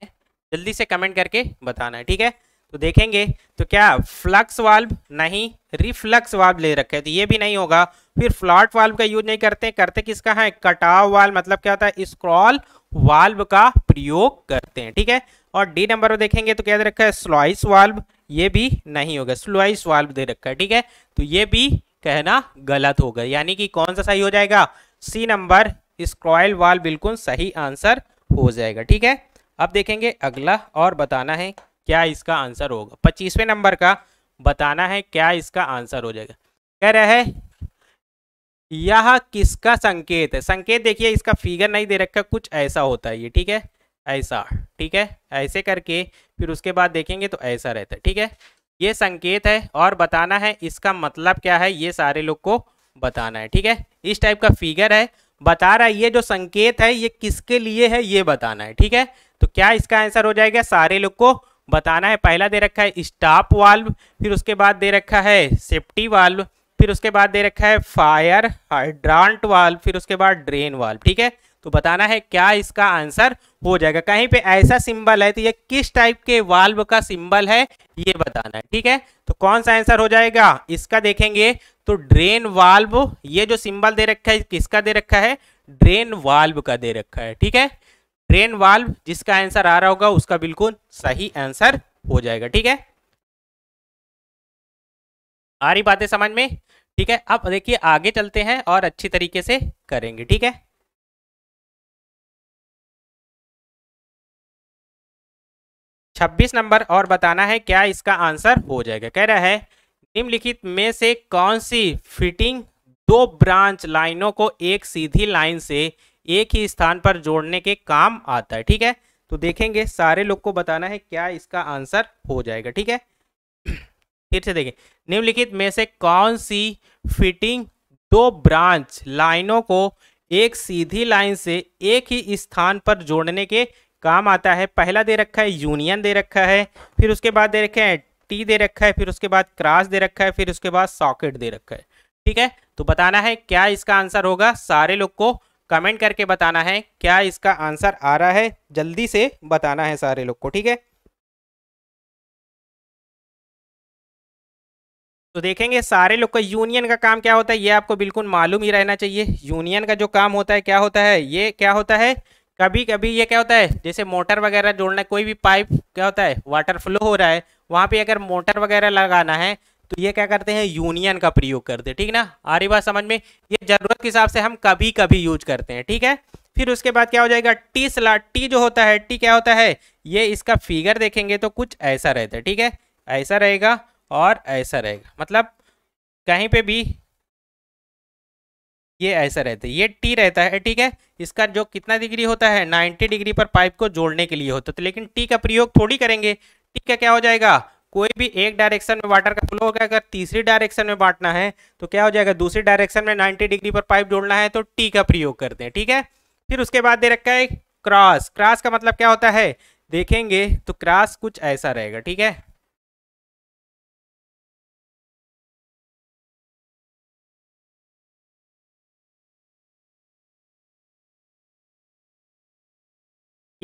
Speaker 1: जल्दी से कमेंट
Speaker 2: करके बताना है ठीक है तो देखेंगे तो क्या फ्लक्स वाल्व नहीं रिफ्लक्स वाल्व ले रखे तो ये भी नहीं होगा फिर फ्लॉट वाल्व का यूज नहीं करते करते किसका है कटाव वाल्व मतलब क्या होता है स्क्रॉल वाल्व का प्रयोग करते हैं ठीक है और डी नंबर में देखेंगे तो क्या दे रखा है स्लॉइस वाल्व ये भी नहीं होगा स्लॉइस वाल्व दे रखा है ठीक है तो ये भी कहना गलत होगा यानी कि कौन सा सही हो जाएगा सी नंबर स्क्रॉयल वाल्व बिल्कुल सही आंसर हो जाएगा ठीक है अब देखेंगे अगला और बताना है क्या इसका आंसर होगा पच्चीसवें नंबर का बताना है क्या इसका आंसर हो जाएगा कह रहा है यह किसका संकेत है संकेत देखिए इसका फिगर नहीं दे रखा कुछ ऐसा होता है ये ठीक है ऐसा ठीक है ऐसे करके फिर उसके बाद देखेंगे तो ऐसा रहता है ठीक है ये संकेत है और बताना है इसका मतलब क्या है ये सारे लोग को बताना है ठीक है इस टाइप का फिगर है बता रहा है ये जो संकेत है ये किसके लिए है ये बताना है ठीक है तो क्या इसका आंसर हो जाएगा सारे लोग को बताना है पहला दे रखा है स्टाप वाल्व फिर उसके बाद दे रखा है सेफ्टी वाल्व फिर उसके बाद दे रखा है फायर हाइड्रांट वाल्व फिर उसके बाद ड्रेन वाल्व ठीक है तो बताना है क्या इसका आंसर हो जाएगा कहीं पे ऐसा सिंबल है तो ये किस टाइप के वाल्व का सिंबल है ये बताना है ठीक है तो कौन सा आंसर हो जाएगा इसका देखेंगे तो ड्रेन वाल्व ये जो सिंबल दे रखा है किसका दे रखा है ड्रेन वाल्व का दे रखा है ठीक है ड्रेन वाल्व जिसका आंसर आ रहा होगा उसका बिल्कुल सही आंसर हो जाएगा ठीक है आ रही बातें
Speaker 1: समझ में ठीक है अब देखिए आगे चलते हैं और अच्छी तरीके से करेंगे ठीक है छब्बीस नंबर और बताना है क्या इसका आंसर हो जाएगा कह रहा है निम्नलिखित में
Speaker 2: से कौन सी फिटिंग दो ब्रांच लाइनों को एक सीधी लाइन से एक ही स्थान पर जोड़ने के काम आता है ठीक है तो देखेंगे सारे लोग को बताना है क्या इसका आंसर हो जाएगा ठीक है फिर से देखें निम्नलिखित में से कौन सी फिटिंग दो ब्रांच लाइनों को एक सीधी लाइन से एक ही स्थान पर जोड़ने के काम आता है पहला दे रखा है यूनियन दे रखा है फिर उसके बाद दे रखे हैं टी दे रखा है फिर उसके बाद क्रास दे रखा है फिर उसके बाद सॉकेट दे रखा है ठीक है तो बताना है क्या इसका आंसर होगा सारे लोग को कमेंट करके बताना है क्या इसका आंसर आ रहा है जल्दी से बताना है सारे लोग को ठीक है
Speaker 3: तो देखेंगे सारे
Speaker 2: लोग का यूनियन का काम क्या होता है ये आपको बिल्कुल मालूम ही रहना चाहिए यूनियन का जो काम होता है क्या होता है ये क्या होता है कभी कभी ये क्या होता है जैसे मोटर वगैरह जोड़ना कोई भी पाइप क्या होता है वाटर फ्लो हो रहा है वहाँ पे अगर मोटर वगैरह लगाना है तो ये क्या करते हैं यूनियन का प्रयोग करते हैं ठीक ना आ रही बात समझ में ये जरूरत के हिसाब से हम कभी कभी यूज करते हैं ठीक है फिर उसके बाद क्या हो जाएगा टी सला टी जो होता है टी क्या होता है ये इसका फिगर देखेंगे तो कुछ ऐसा रहता है ठीक है ऐसा रहेगा और ऐसा रहेगा मतलब कहीं पे भी ये ऐसा रहता है ये टी रहता है ठीक है इसका जो कितना डिग्री होता है 90 डिग्री पर पाइप को जोड़ने के लिए होता तो लेकिन टी का प्रयोग थोड़ी करेंगे टी का क्या हो जाएगा कोई भी एक डायरेक्शन में वाटर का फ्लो होगा अगर तीसरी डायरेक्शन में बांटना है तो क्या हो जाएगा दूसरी डायरेक्शन में 90 डिग्री पर पाइप जोड़ना है तो टी का प्रयोग करते हैं ठीक है फिर उसके बाद दे रखा है क्रॉस क्रॉस का मतलब क्या होता है देखेंगे तो क्रॉस
Speaker 1: कुछ ऐसा रहेगा ठीक है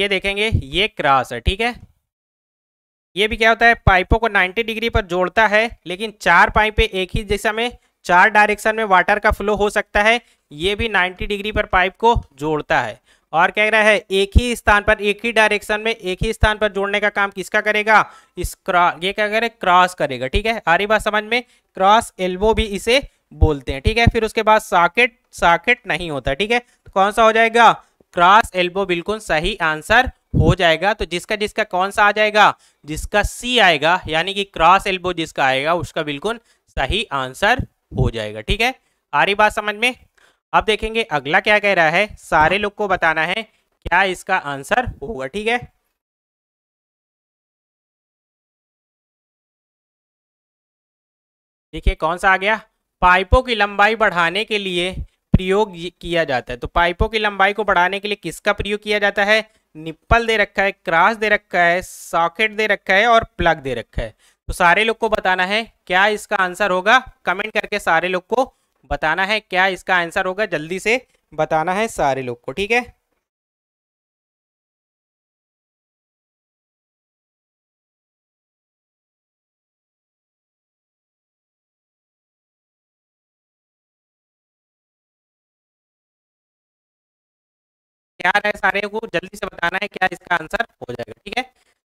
Speaker 1: ये देखेंगे ये क्रॉस है ठीक है
Speaker 2: ये भी क्या होता है पाइपों को 90 डिग्री पर जोड़ता है लेकिन चार पाइपें एक ही दिशा में चार डायरेक्शन में वाटर का फ्लो हो सकता है ये भी 90 डिग्री पर पाइप को जोड़ता है और कह रहा है एक ही स्थान पर एक ही डायरेक्शन में एक ही स्थान पर जोड़ने का काम किसका करेगा इस क्रॉ ये क्या कह रहे हैं क्रॉस करेगा ठीक है आ रही बात समझ में क्रॉस एल्बो भी इसे बोलते हैं ठीक है फिर उसके बाद साकेट साकेट नहीं होता ठीक है तो कौन सा हो जाएगा क्रॉस एल्बो बिल्कुल सही आंसर हो जाएगा तो जिसका जिसका कौन सा आ जाएगा जिसका सी आएगा यानी कि क्रॉस एल्बो जिसका आएगा उसका बिल्कुल सही आंसर हो जाएगा ठीक है आ रही बात समझ में अब देखेंगे अगला क्या कह रहा है सारे
Speaker 1: लोग को बताना है क्या इसका आंसर होगा ठीक है देखिए कौन सा आ
Speaker 2: गया पाइपों की लंबाई बढ़ाने के लिए प्रयोग किया जाता है तो पाइपों की लंबाई को बढ़ाने के लिए किसका प्रयोग किया जाता है निप्पल दे रखा है क्रास दे रखा है सॉकेट दे रखा है और प्लग दे रखा है तो सारे लोग को बताना है क्या इसका आंसर होगा कमेंट करके सारे लोग को बताना है क्या इसका आंसर होगा जल्दी से बताना है सारे लोग
Speaker 1: को ठीक है तैयार है सारे को जल्दी से बताना है क्या इसका आंसर हो जाएगा ठीक है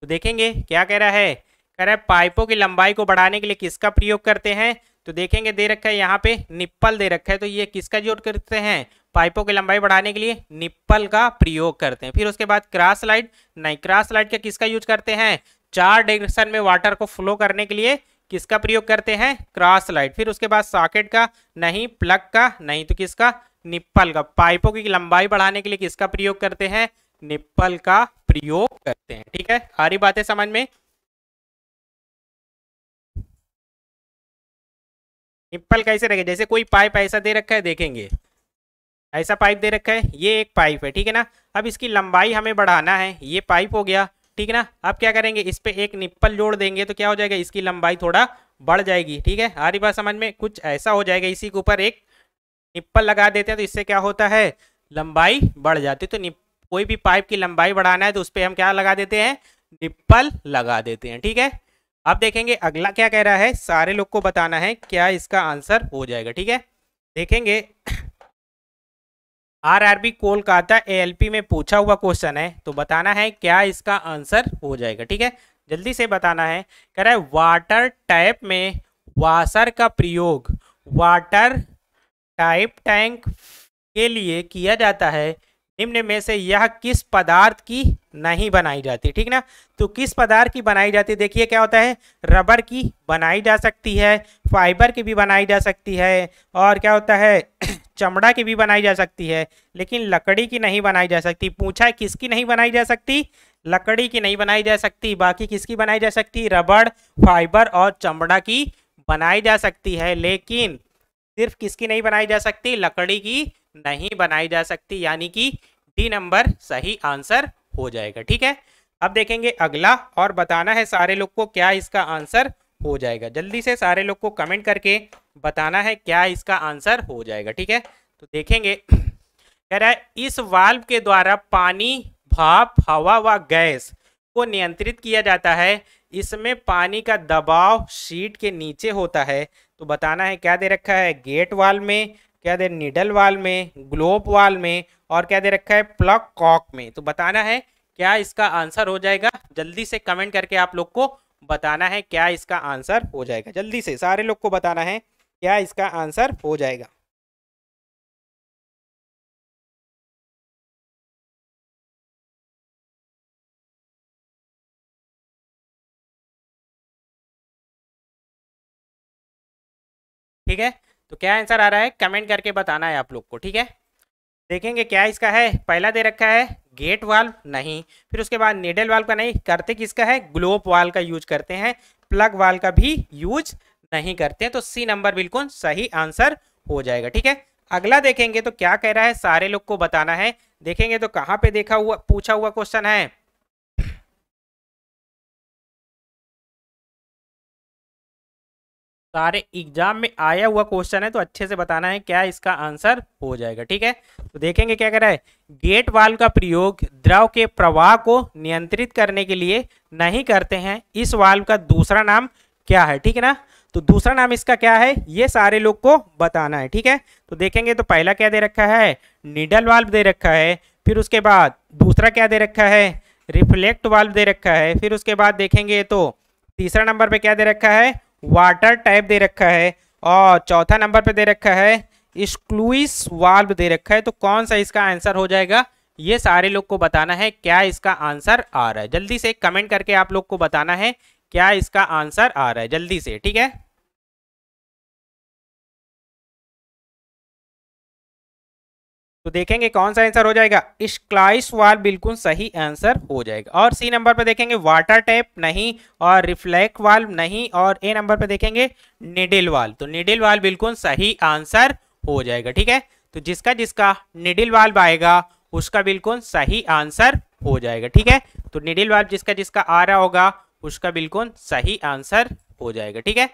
Speaker 1: तो देखेंगे
Speaker 2: क्या कह रहा है कह रहा है पाइपों की लंबाई को बढ़ाने के लिए किसका प्रयोग करते हैं तो देखेंगे दे रखा है यहाँ पे निप्पल दे रखा है तो ये किसका जोर करते हैं पाइपों की लंबाई बढ़ाने के लिए निप्पल का प्रयोग करते हैं फिर उसके बाद क्रास लाइट नहीं क्रास लाइट का किसका यूज करते हैं चार डायरेक्शन में वाटर को फ्लो करने के लिए किसका प्रयोग करते हैं क्रॉस लाइट फिर उसके बाद सॉकेट का नहीं प्लग का नहीं तो किसका निप्पल का पाइपों की लंबाई बढ़ाने के लिए किसका प्रयोग करते हैं निप्पल का प्रयोग करते हैं ठीक है सारी बातें समझ में निप्पल कैसे रखे जैसे कोई पाइप ऐसा दे रखा है देखेंगे ऐसा पाइप दे रखा है ये एक पाइप है ठीक है ना अब इसकी लंबाई हमें बढ़ाना है ये पाइप हो गया ठीक है ना अब क्या करेंगे इस पर एक निप्पल जोड़ देंगे तो क्या हो जाएगा इसकी लंबाई थोड़ा बढ़ जाएगी ठीक है हरी बात समझ में कुछ ऐसा हो जाएगा इसी के ऊपर एक निप्पल लगा देते हैं तो इससे क्या होता है लंबाई बढ़ जाती है तो कोई भी पाइप की लंबाई बढ़ाना है तो उस पर हम क्या लगा देते हैं निप्पल लगा देते हैं ठीक है अब देखेंगे अगला क्या कह रहा है सारे लोग को बताना है क्या इसका आंसर हो जाएगा ठीक है देखेंगे आरआरबी कोलकाता एएलपी में पूछा हुआ क्वेश्चन है तो बताना है क्या इसका आंसर हो जाएगा ठीक है जल्दी से बताना है कह रहा है वाटर टैप में वाशर का प्रयोग वाटर टाइप टैंक के लिए किया जाता है निम्न में से यह किस पदार्थ की नहीं बनाई जाती ठीक ना तो किस पदार्थ की बनाई जाती देखिए क्या होता है रबर की बनाई जा सकती है फाइबर की भी बनाई जा सकती है और क्या होता है चमड़ा की भी बनाई जा सकती है लेकिन लकड़ी की नहीं बनाई जा सकती पूछा किसकी नहीं बनाई जा सकती लकड़ी की नहीं बनाई जा सकती बाकी किसकी बनाई जा सकती रबड़ फाइबर और चमड़ा की बनाई जा सकती है लेकिन सिर्फ किसकी नहीं बनाई जा सकती लकड़ी की नहीं बनाई जा सकती यानी कि डी नंबर सही आंसर हो जाएगा ठीक है अब देखेंगे अगला और बताना है सारे लोग को क्या इसका आंसर हो जाएगा जल्दी से सारे लोग को कमेंट करके बताना है क्या इसका आंसर हो जाएगा ठीक है तो देखेंगे कह रहा है इस वाल्व के द्वारा पानी भाप हवा व गैस को नियंत्रित किया जाता है इसमें पानी का दबाव शीट के नीचे होता है तो बताना है क्या दे रखा है गेट वाल में क्या दे निडल वाल में ग्लोब वाल में और क्या दे रखा है प्लग कॉक में तो बताना है क्या इसका आंसर हो जाएगा जल्दी से कमेंट करके आप लोग को बताना है क्या इसका आंसर हो जाएगा जल्दी से सारे लोग को बताना है क्या
Speaker 1: इसका आंसर हो जाएगा ठीक है तो क्या आंसर आ रहा है कमेंट करके बताना है आप लोग को ठीक है देखेंगे क्या इसका है
Speaker 2: पहला दे रखा है गेट वाल्व नहीं फिर उसके बाद नेडल वाल्व का नहीं करते किसका है ग्लोब वाल्व का यूज करते हैं प्लग वाल्व का भी यूज नहीं करते तो सी नंबर बिल्कुल सही आंसर हो जाएगा ठीक है अगला देखेंगे तो क्या कह रहा है सारे लोग को बताना है
Speaker 1: देखेंगे तो कहाँ पे देखा हुआ पूछा हुआ क्वेश्चन है सारे एग्जाम में आया
Speaker 2: हुआ क्वेश्चन है तो अच्छे से बताना है क्या इसका आंसर हो जाएगा ठीक है तो देखेंगे क्या कह रहा है गेट वाल का प्रयोग द्रव के प्रवाह को नियंत्रित करने के लिए नहीं करते हैं इस वाल्व का दूसरा नाम क्या है ठीक है ना तो दूसरा नाम इसका क्या है ये सारे लोग को बताना है ठीक है तो देखेंगे तो पहला क्या दे रखा है निडल वाल्व दे रखा है फिर उसके बाद दूसरा क्या दे रखा है रिफ्लेक्ट वाल्व दे रखा है फिर उसके बाद देखेंगे तो तीसरा नंबर पे क्या दे रखा है वाटर टाइप दे रखा है और चौथा नंबर पे दे रखा है स्क्लूस वाल्व दे रखा है तो कौन सा इसका आंसर हो जाएगा ये सारे लोग को बताना है क्या इसका आंसर आ रहा है जल्दी से कमेंट करके आप लोग को
Speaker 1: बताना है क्या इसका आंसर आ रहा है जल्दी से ठीक है तो देखेंगे कौन सा आंसर हो
Speaker 3: जाएगा
Speaker 2: स्क्लाइस वाल बिल्कुल सही आंसर हो जाएगा और सी नंबर पर देखेंगे वाटर टैप नहीं और रिफ्लेक्ट वाल नहीं और ए नंबर पर देखेंगे निडिल वाल तो निडिल वाल बिल्कुल सही आंसर हो जाएगा ठीक है तो जिसका जिसका निडिल वाल आएगा उसका बिल्कुल सही आंसर हो जाएगा ठीक है तो निडिल वाल्व जिसका जिसका आ रहा होगा उसका बिल्कुल सही आंसर हो जाएगा ठीक है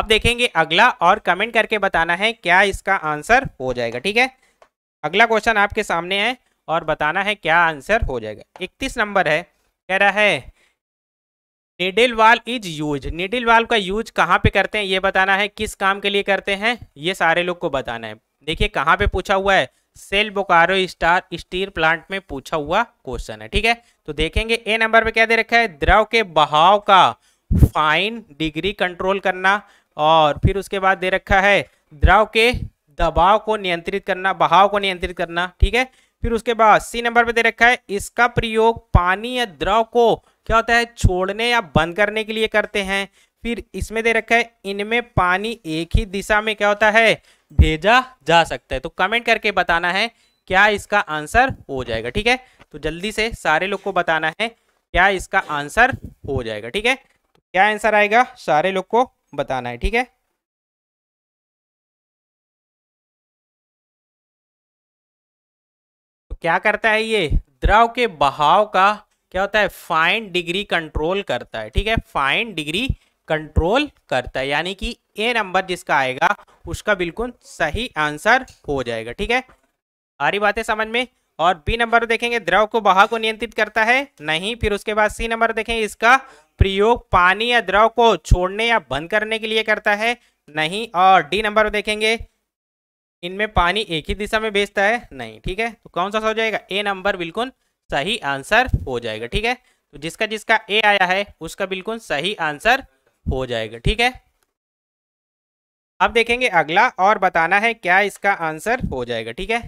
Speaker 2: अब देखेंगे अगला और कमेंट करके बताना है क्या इसका आंसर हो जाएगा ठीक है अगला क्वेश्चन आपके सामने है और बताना है क्या आंसर हो जाएगा इकतीस नंबर है कह रहा है निडिल वाल इज यूज निडिल वाल का यूज कहाँ पे करते हैं ये बताना है किस काम के लिए करते हैं ये सारे लोग को बताना है देखिए कहाँ पे पूछा हुआ है SAIL Bokaro star steel plant में पूछा हुआ क्वेश्चन है ठीक है तो देखेंगे ए नंबर पे क्या दे रखा है द्रव के बहाव का फाइन डिग्री कंट्रोल करना और फिर उसके बाद दे रखा है द्रव के दबाव को नियंत्रित करना बहाव को नियंत्रित करना ठीक है फिर उसके बाद सी नंबर पे दे रखा है इसका प्रयोग पानी या द्रव को क्या होता है छोड़ने या बंद करने के लिए करते हैं फिर इसमें दे रखा है इनमें पानी एक ही दिशा में क्या होता है भेजा जा सकता है तो कमेंट करके बताना है क्या इसका आंसर हो जाएगा ठीक है तो जल्दी से सारे लोग को बताना है क्या इसका आंसर हो जाएगा
Speaker 1: ठीक है तो क्या आंसर आएगा सारे लोग को बताना है ठीक है क्या करता है ये द्रव के बहाव का क्या होता है फाइन डिग्री कंट्रोल करता
Speaker 2: है ठीक है फाइन डिग्री कंट्रोल करता है यानी कि ए नंबर जिसका आएगा उसका बिल्कुल सही आंसर हो जाएगा ठीक है आ रही बातें समझ में और बी नंबर देखेंगे द्रव को बहाव को नियंत्रित करता है नहीं फिर उसके बाद सी नंबर देखेंगे इसका प्रयोग पानी या द्रव को छोड़ने या बंद करने के लिए करता है नहीं और डी नंबर देखेंगे इनमें पानी एक ही दिशा में भेजता है नहीं ठीक है तो कौन सा हो जाएगा ए नंबर बिल्कुल सही आंसर हो जाएगा ठीक है तो जिसका जिसका ए आया है उसका बिल्कुल सही आंसर हो जाएगा ठीक है अब देखेंगे अगला और बताना है क्या इसका आंसर हो जाएगा ठीक है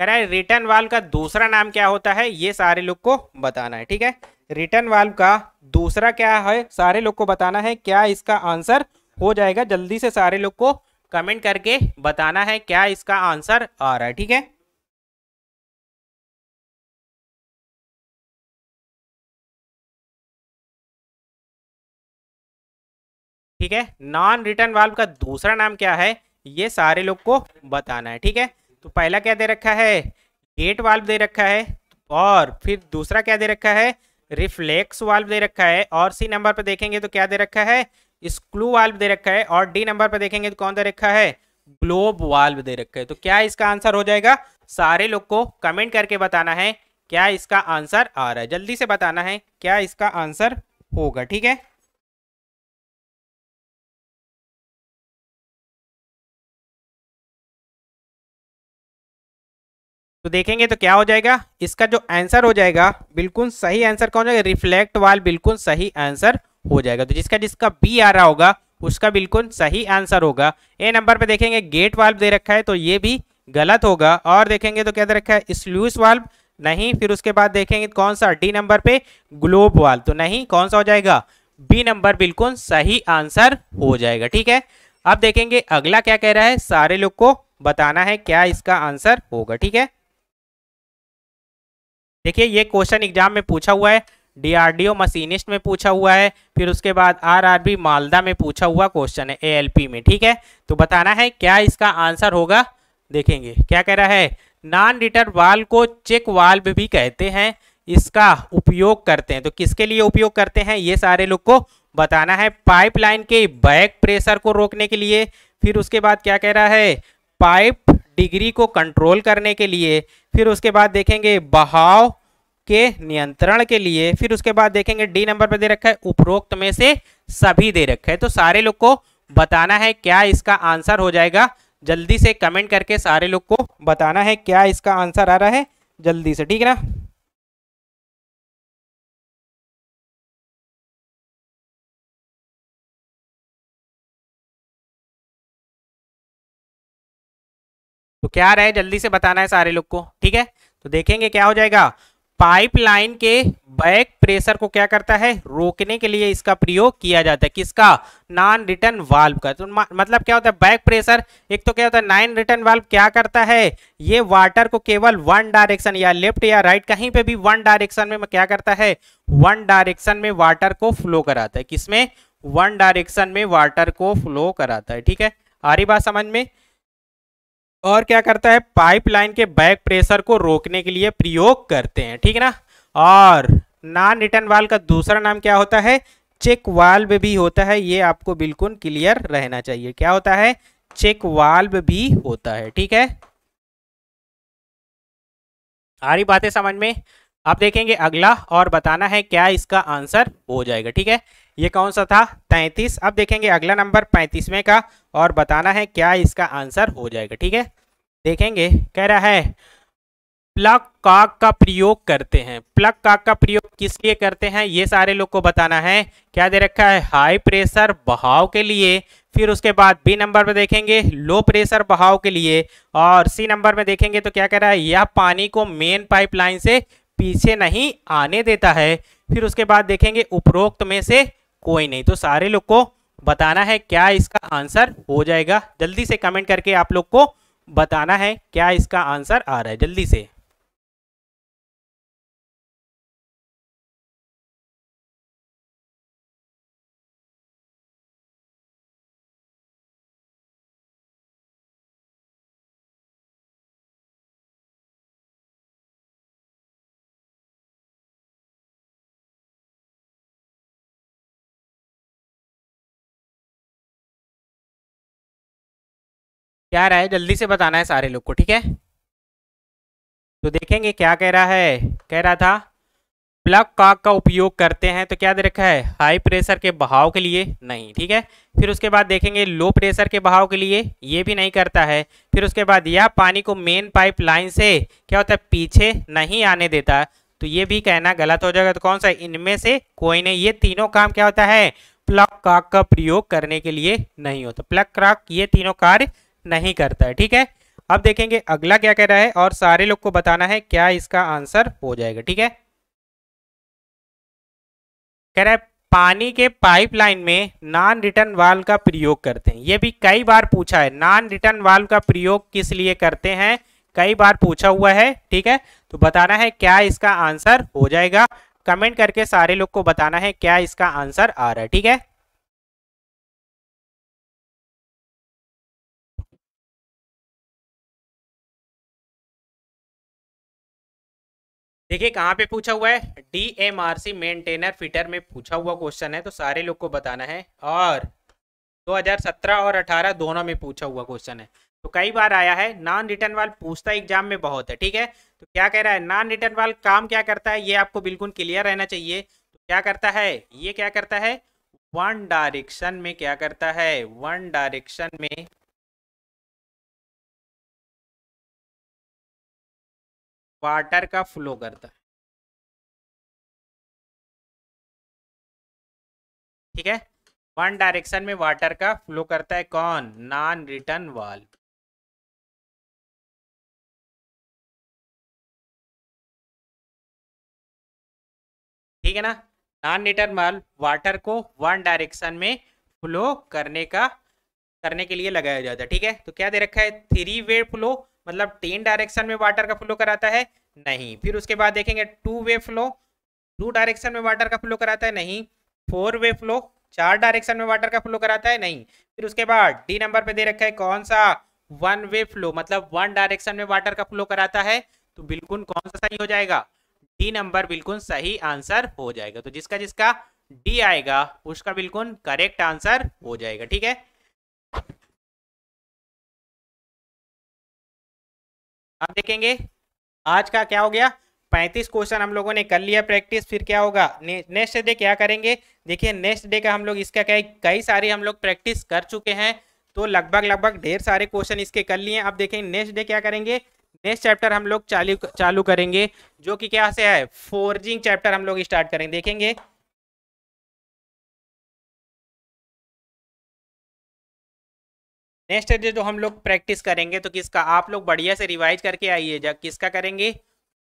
Speaker 2: कह रहा है रिटर्न वाल्व का दूसरा नाम क्या होता है ये सारे लोग को बताना है ठीक है रिटर्न वाल्व का दूसरा क्या है सारे लोग को बताना है क्या इसका आंसर हो जाएगा जल्दी से सारे लोग को
Speaker 1: कमेंट करके बताना है क्या इसका आंसर आ रहा है ठीक है ठीक है नॉन रिटर्न वाल्व का दूसरा नाम क्या
Speaker 2: है ये सारे लोग को बताना है ठीक है तो पहला क्या दे रखा है गेट वाल्व दे रखा है और फिर दूसरा क्या दे रखा है रिफ्लेक्स वाल्व दे रखा है और सी नंबर पर देखेंगे तो क्या दे रखा है स्क्लू वाल्व दे रखा है और डी नंबर पर देखेंगे तो कौन दे रखा है ग्लोब वाल्व दे रखा है तो क्या इसका आंसर हो जाएगा सारे लोग को कमेंट करके बताना है क्या इसका आंसर आ रहा है जल्दी से बताना है क्या इसका आंसर
Speaker 1: होगा ठीक है तो देखेंगे तो क्या
Speaker 2: हो जाएगा इसका जो आंसर हो जाएगा बिल्कुल सही आंसर कौन हो जाएगा रिफ्लेक्ट वाल बिल्कुल सही आंसर हो जाएगा तो जिसका जिसका बी आ रहा होगा उसका बिल्कुल सही आंसर होगा ए नंबर पे देखेंगे गेट वाल्व दे रखा है तो ये भी गलत होगा और देखेंगे तो क्या दे रखा है स्लूस वाल्व नहीं फिर उसके बाद देखेंगे कौन सा डी नंबर पे ग्लोब वाल्व तो नहीं कौन सा हो जाएगा बी नंबर बिल्कुल सही आंसर हो जाएगा ठीक है अब देखेंगे अगला क्या कह रहा है सारे लोग को बताना है क्या इसका आंसर होगा ठीक है देखिए ये क्वेश्चन एग्जाम में पूछा हुआ है डीआरडीओ मशीनिस्ट में पूछा हुआ है फिर उसके बाद आरआरबी मालदा में पूछा हुआ क्वेश्चन है एएलपी में ठीक है तो बताना है क्या इसका आंसर होगा देखेंगे क्या कह रहा है नॉन रिटर वाल को चेक वाल्व भी कहते हैं इसका उपयोग करते हैं तो किसके लिए उपयोग करते हैं ये सारे लोग को बताना है पाइपलाइन के बैक प्रेशर को रोकने के लिए फिर उसके बाद क्या कह रहा है पाइप डिग्री को कंट्रोल करने के लिए फिर उसके बाद देखेंगे बहाव के नियंत्रण के लिए फिर उसके बाद देखेंगे डी नंबर पर दे रखा है उपरोक्त में से सभी दे रखे है तो सारे लोग को बताना है क्या इसका आंसर हो जाएगा जल्दी से कमेंट करके सारे लोग को बताना है क्या इसका आंसर आ रहा है
Speaker 1: जल्दी से ठीक है ना तो क्या रहा है जल्दी से बताना है सारे लोग को ठीक है तो
Speaker 2: देखेंगे क्या हो जाएगा पाइपलाइन के बैक प्रेशर को क्या करता है रोकने के लिए इसका प्रयोग किया जाता है किसका नॉन रिटर्न वाल्व का तो मतलब क्या होता है बैक प्रेशर एक तो क्या होता है नाइन रिटर्न वाल्व क्या करता है ये वाटर को केवल वन डायरेक्शन या लेफ्ट या राइट कहीं पे भी वन डायरेक्शन में क्या करता है वन डायरेक्शन में वाटर को फ्लो कराता है किसमें वन डायरेक्शन में वाटर को फ्लो कराता है ठीक है आ रही बात समझ में और क्या करता है पाइपलाइन के बैक प्रेशर को रोकने के लिए प्रयोग करते हैं ठीक है ना और नॉन रिटर्न वाल का दूसरा नाम क्या होता है चेक वाल्व भी होता है ये आपको बिल्कुल क्लियर रहना चाहिए क्या होता है
Speaker 3: चेक वाल्व भी होता है ठीक है
Speaker 2: आ रही बातें समझ में आप देखेंगे अगला और बताना है क्या इसका आंसर हो जाएगा ठीक है ये कौन सा था तैतीस अब देखेंगे अगला नंबर पैंतीसवें का और बताना है क्या इसका आंसर हो जाएगा ठीक है देखेंगे कह रहा है प्लग काक का प्रयोग करते हैं प्लग काक का प्रयोग किस लिए करते हैं ये सारे लोग को बताना है क्या दे रखा है हाई प्रेशर बहाव के लिए फिर उसके बाद बी नंबर पर देखेंगे लो प्रेशर बहाव के लिए और सी नंबर में देखेंगे तो क्या कह रहा है यह पानी को मेन पाइपलाइन से पीछे नहीं आने देता है फिर उसके बाद देखेंगे उपरोक्त में से कोई नहीं तो सारे लोग को बताना है क्या इसका आंसर हो जाएगा जल्दी
Speaker 1: से कमेंट करके आप लोग को बताना है क्या इसका आंसर आ रहा है जल्दी से क्या रहा है जल्दी से बताना है सारे लोग को ठीक है तो देखेंगे
Speaker 2: क्या कह रहा है कह रहा था प्लग काक का उपयोग करते हैं तो क्या दे रखा है हाई प्रेशर के बहाव के लिए नहीं ठीक है फिर उसके बाद देखेंगे लो प्रेशर के बहाव के लिए ये भी नहीं करता है फिर उसके बाद यह पानी को मेन पाइप लाइन से क्या होता है पीछे नहीं आने देता तो ये भी कहना गलत हो जाएगा तो कौन सा इनमें से कोई नहीं ये तीनों काम क्या होता है प्लग काक का प्रयोग करने के लिए नहीं होता प्लग काक ये तीनों कार्य नहीं करता है ठीक है अब देखेंगे अगला क्या कह रहा है और सारे लोग को बताना है क्या इसका आंसर हो जाएगा ठीक है कह रहा है पानी के पाइपलाइन में नॉन रिटर्न वाल का प्रयोग करते हैं ये भी कई बार पूछा है नॉन रिटर्न वाल का प्रयोग किस लिए करते हैं कई बार पूछा हुआ है ठीक है तो बताना है क्या इसका आंसर हो जाएगा कमेंट करके सारे लोग को बताना है क्या इसका
Speaker 1: आंसर आ रहा है ठीक है देखिए कहाँ पे पूछा हुआ है D M R C maintainer fitter में पूछा हुआ
Speaker 2: क्वेश्चन है तो सारे लोग को बताना है और 2017 और 18 दोनों में पूछा हुआ क्वेश्चन है तो कई बार आया है नॉन रिटर्न वाल पूछता एग्जाम में बहुत है ठीक है तो क्या कह रहा है नॉन रिटर्न वाल काम क्या करता है ये आपको बिल्कुल क्लियर रहना चाहिए तो क्या करता है ये क्या करता है वन डायरेक्शन में क्या करता है वन डायरेक्शन में
Speaker 1: वाटर का फ्लो करता है ठीक है वन डायरेक्शन में वाटर का फ्लो करता है कौन नॉन रिटर्न वाल ठीक है ना नॉन रिटर्न वाल
Speaker 2: वाटर को वन डायरेक्शन में फ्लो करने का करने के लिए लगाया जाता है ठीक है तो क्या दे रखा है थ्री वे फ्लो मतलब तीन डायरेक्शन में वाटर का फ्लो कराता है नहीं फिर उसके बाद देखेंगे two way flow two direction में वाटर का फ्लो कराता है नहीं फोर वे फ्लो चार डायरेक्शन में वाटर का फ्लो कराता है नहीं फिर उसके बाद डी नंबर पे दे रखा है कौन सा वन वे फ्लो मतलब वन डायरेक्शन में वाटर का फ्लो कराता है तो बिल्कुल कौन सा सही हो जाएगा डी नंबर बिल्कुल सही आंसर हो जाएगा तो जिसका जिसका डी आएगा उसका बिल्कुल करेक्ट आंसर हो जाएगा ठीक है
Speaker 3: अब देखेंगे आज का क्या हो
Speaker 2: गया पैंतीस क्वेश्चन हम लोगों ने कर लिया प्रैक्टिस फिर क्या होगा ने, नेक्स्ट डे क्या करेंगे देखिए नेक्स्ट डे का हम लोग इसका क्या कई सारी हम लोग प्रैक्टिस कर चुके हैं तो लगभग लगभग ढेर सारे क्वेश्चन इसके कर लिए आप देखेंगे नेक्स्ट डे क्या करेंगे नेक्स्ट चैप्टर हम लोग चालू चालू करेंगे
Speaker 1: जो कि क्या से है फोर्जिंग चैप्टर हम लोग स्टार्ट करेंगे देखेंगे नेक्स्ट है
Speaker 3: जो
Speaker 2: हम लोग प्रैक्टिस करेंगे तो किसका आप लोग बढ़िया से रिवाइज करके आइए जब किसका करेंगे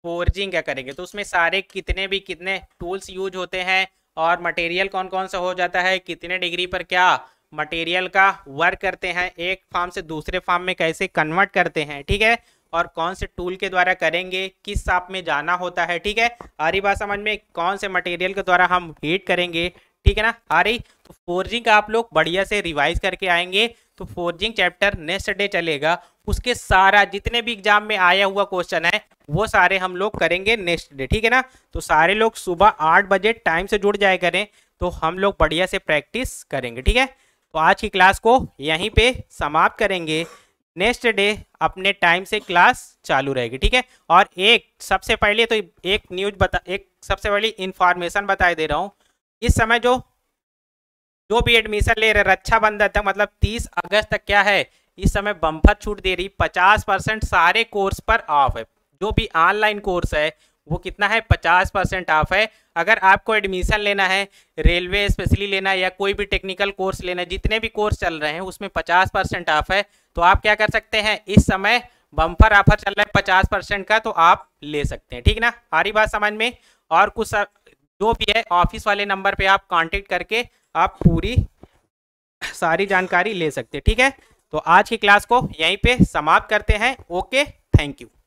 Speaker 2: फोर्जिंग का करेंगे तो उसमें सारे कितने भी कितने टूल्स यूज होते हैं और मटेरियल कौन कौन सा हो जाता है कितने डिग्री पर क्या मटेरियल का वर्क करते हैं एक फार्म से दूसरे फार्म में कैसे कन्वर्ट करते हैं ठीक है और कौन से टूल के द्वारा करेंगे किस साप में जाना होता है ठीक है रही बात समझ में कौन से मटेरियल के द्वारा हम हीट करेंगे ठीक है ना आ रही तो फोर्जिंग का आप लोग बढ़िया से रिवाइज करके आएंगे तो फोर्जिंग चैप्टर नेक्स्ट डे चलेगा उसके सारा जितने भी एग्जाम में आया हुआ क्वेश्चन है वो सारे हम लोग करेंगे नेक्स्ट डे ठीक है ना तो सारे लोग सुबह आठ बजे टाइम से जुड़ जाए करें तो हम लोग बढ़िया से प्रैक्टिस करेंगे ठीक है तो आज की क्लास को यहीं पे समाप्त करेंगे नेक्स्ट डे अपने टाइम से क्लास चालू रहेगी ठीक है और एक सबसे पहले तो एक न्यूज बता एक सबसे पहले इंफॉर्मेशन बताए दे रहा हूँ इस समय जो जो भी एडमिशन ले रहे रक्षाबंधन तक मतलब 30 अगस्त तक क्या है इस समय बम्फर छूट दे रही 50 परसेंट सारे कोर्स पर ऑफ है जो भी ऑनलाइन कोर्स है वो कितना है 50 परसेंट ऑफ है अगर आपको एडमिशन लेना है रेलवे स्पेशली लेना है या कोई भी टेक्निकल कोर्स लेना है जितने भी कोर्स चल रहे हैं उसमें पचास परसेंट ऑफ है तो आप क्या कर सकते हैं इस समय बम्फर ऑफर चल रहा है पचास परसेंट का तो आप ले सकते हैं ठीक ना आ बात समझ में और कुछ जो भी है ऑफिस वाले नंबर पर आप कॉन्टेक्ट करके आप पूरी सारी जानकारी ले सकते हैं ठीक है तो आज की क्लास
Speaker 1: को यहीं पे समाप्त करते हैं ओके थैंक यू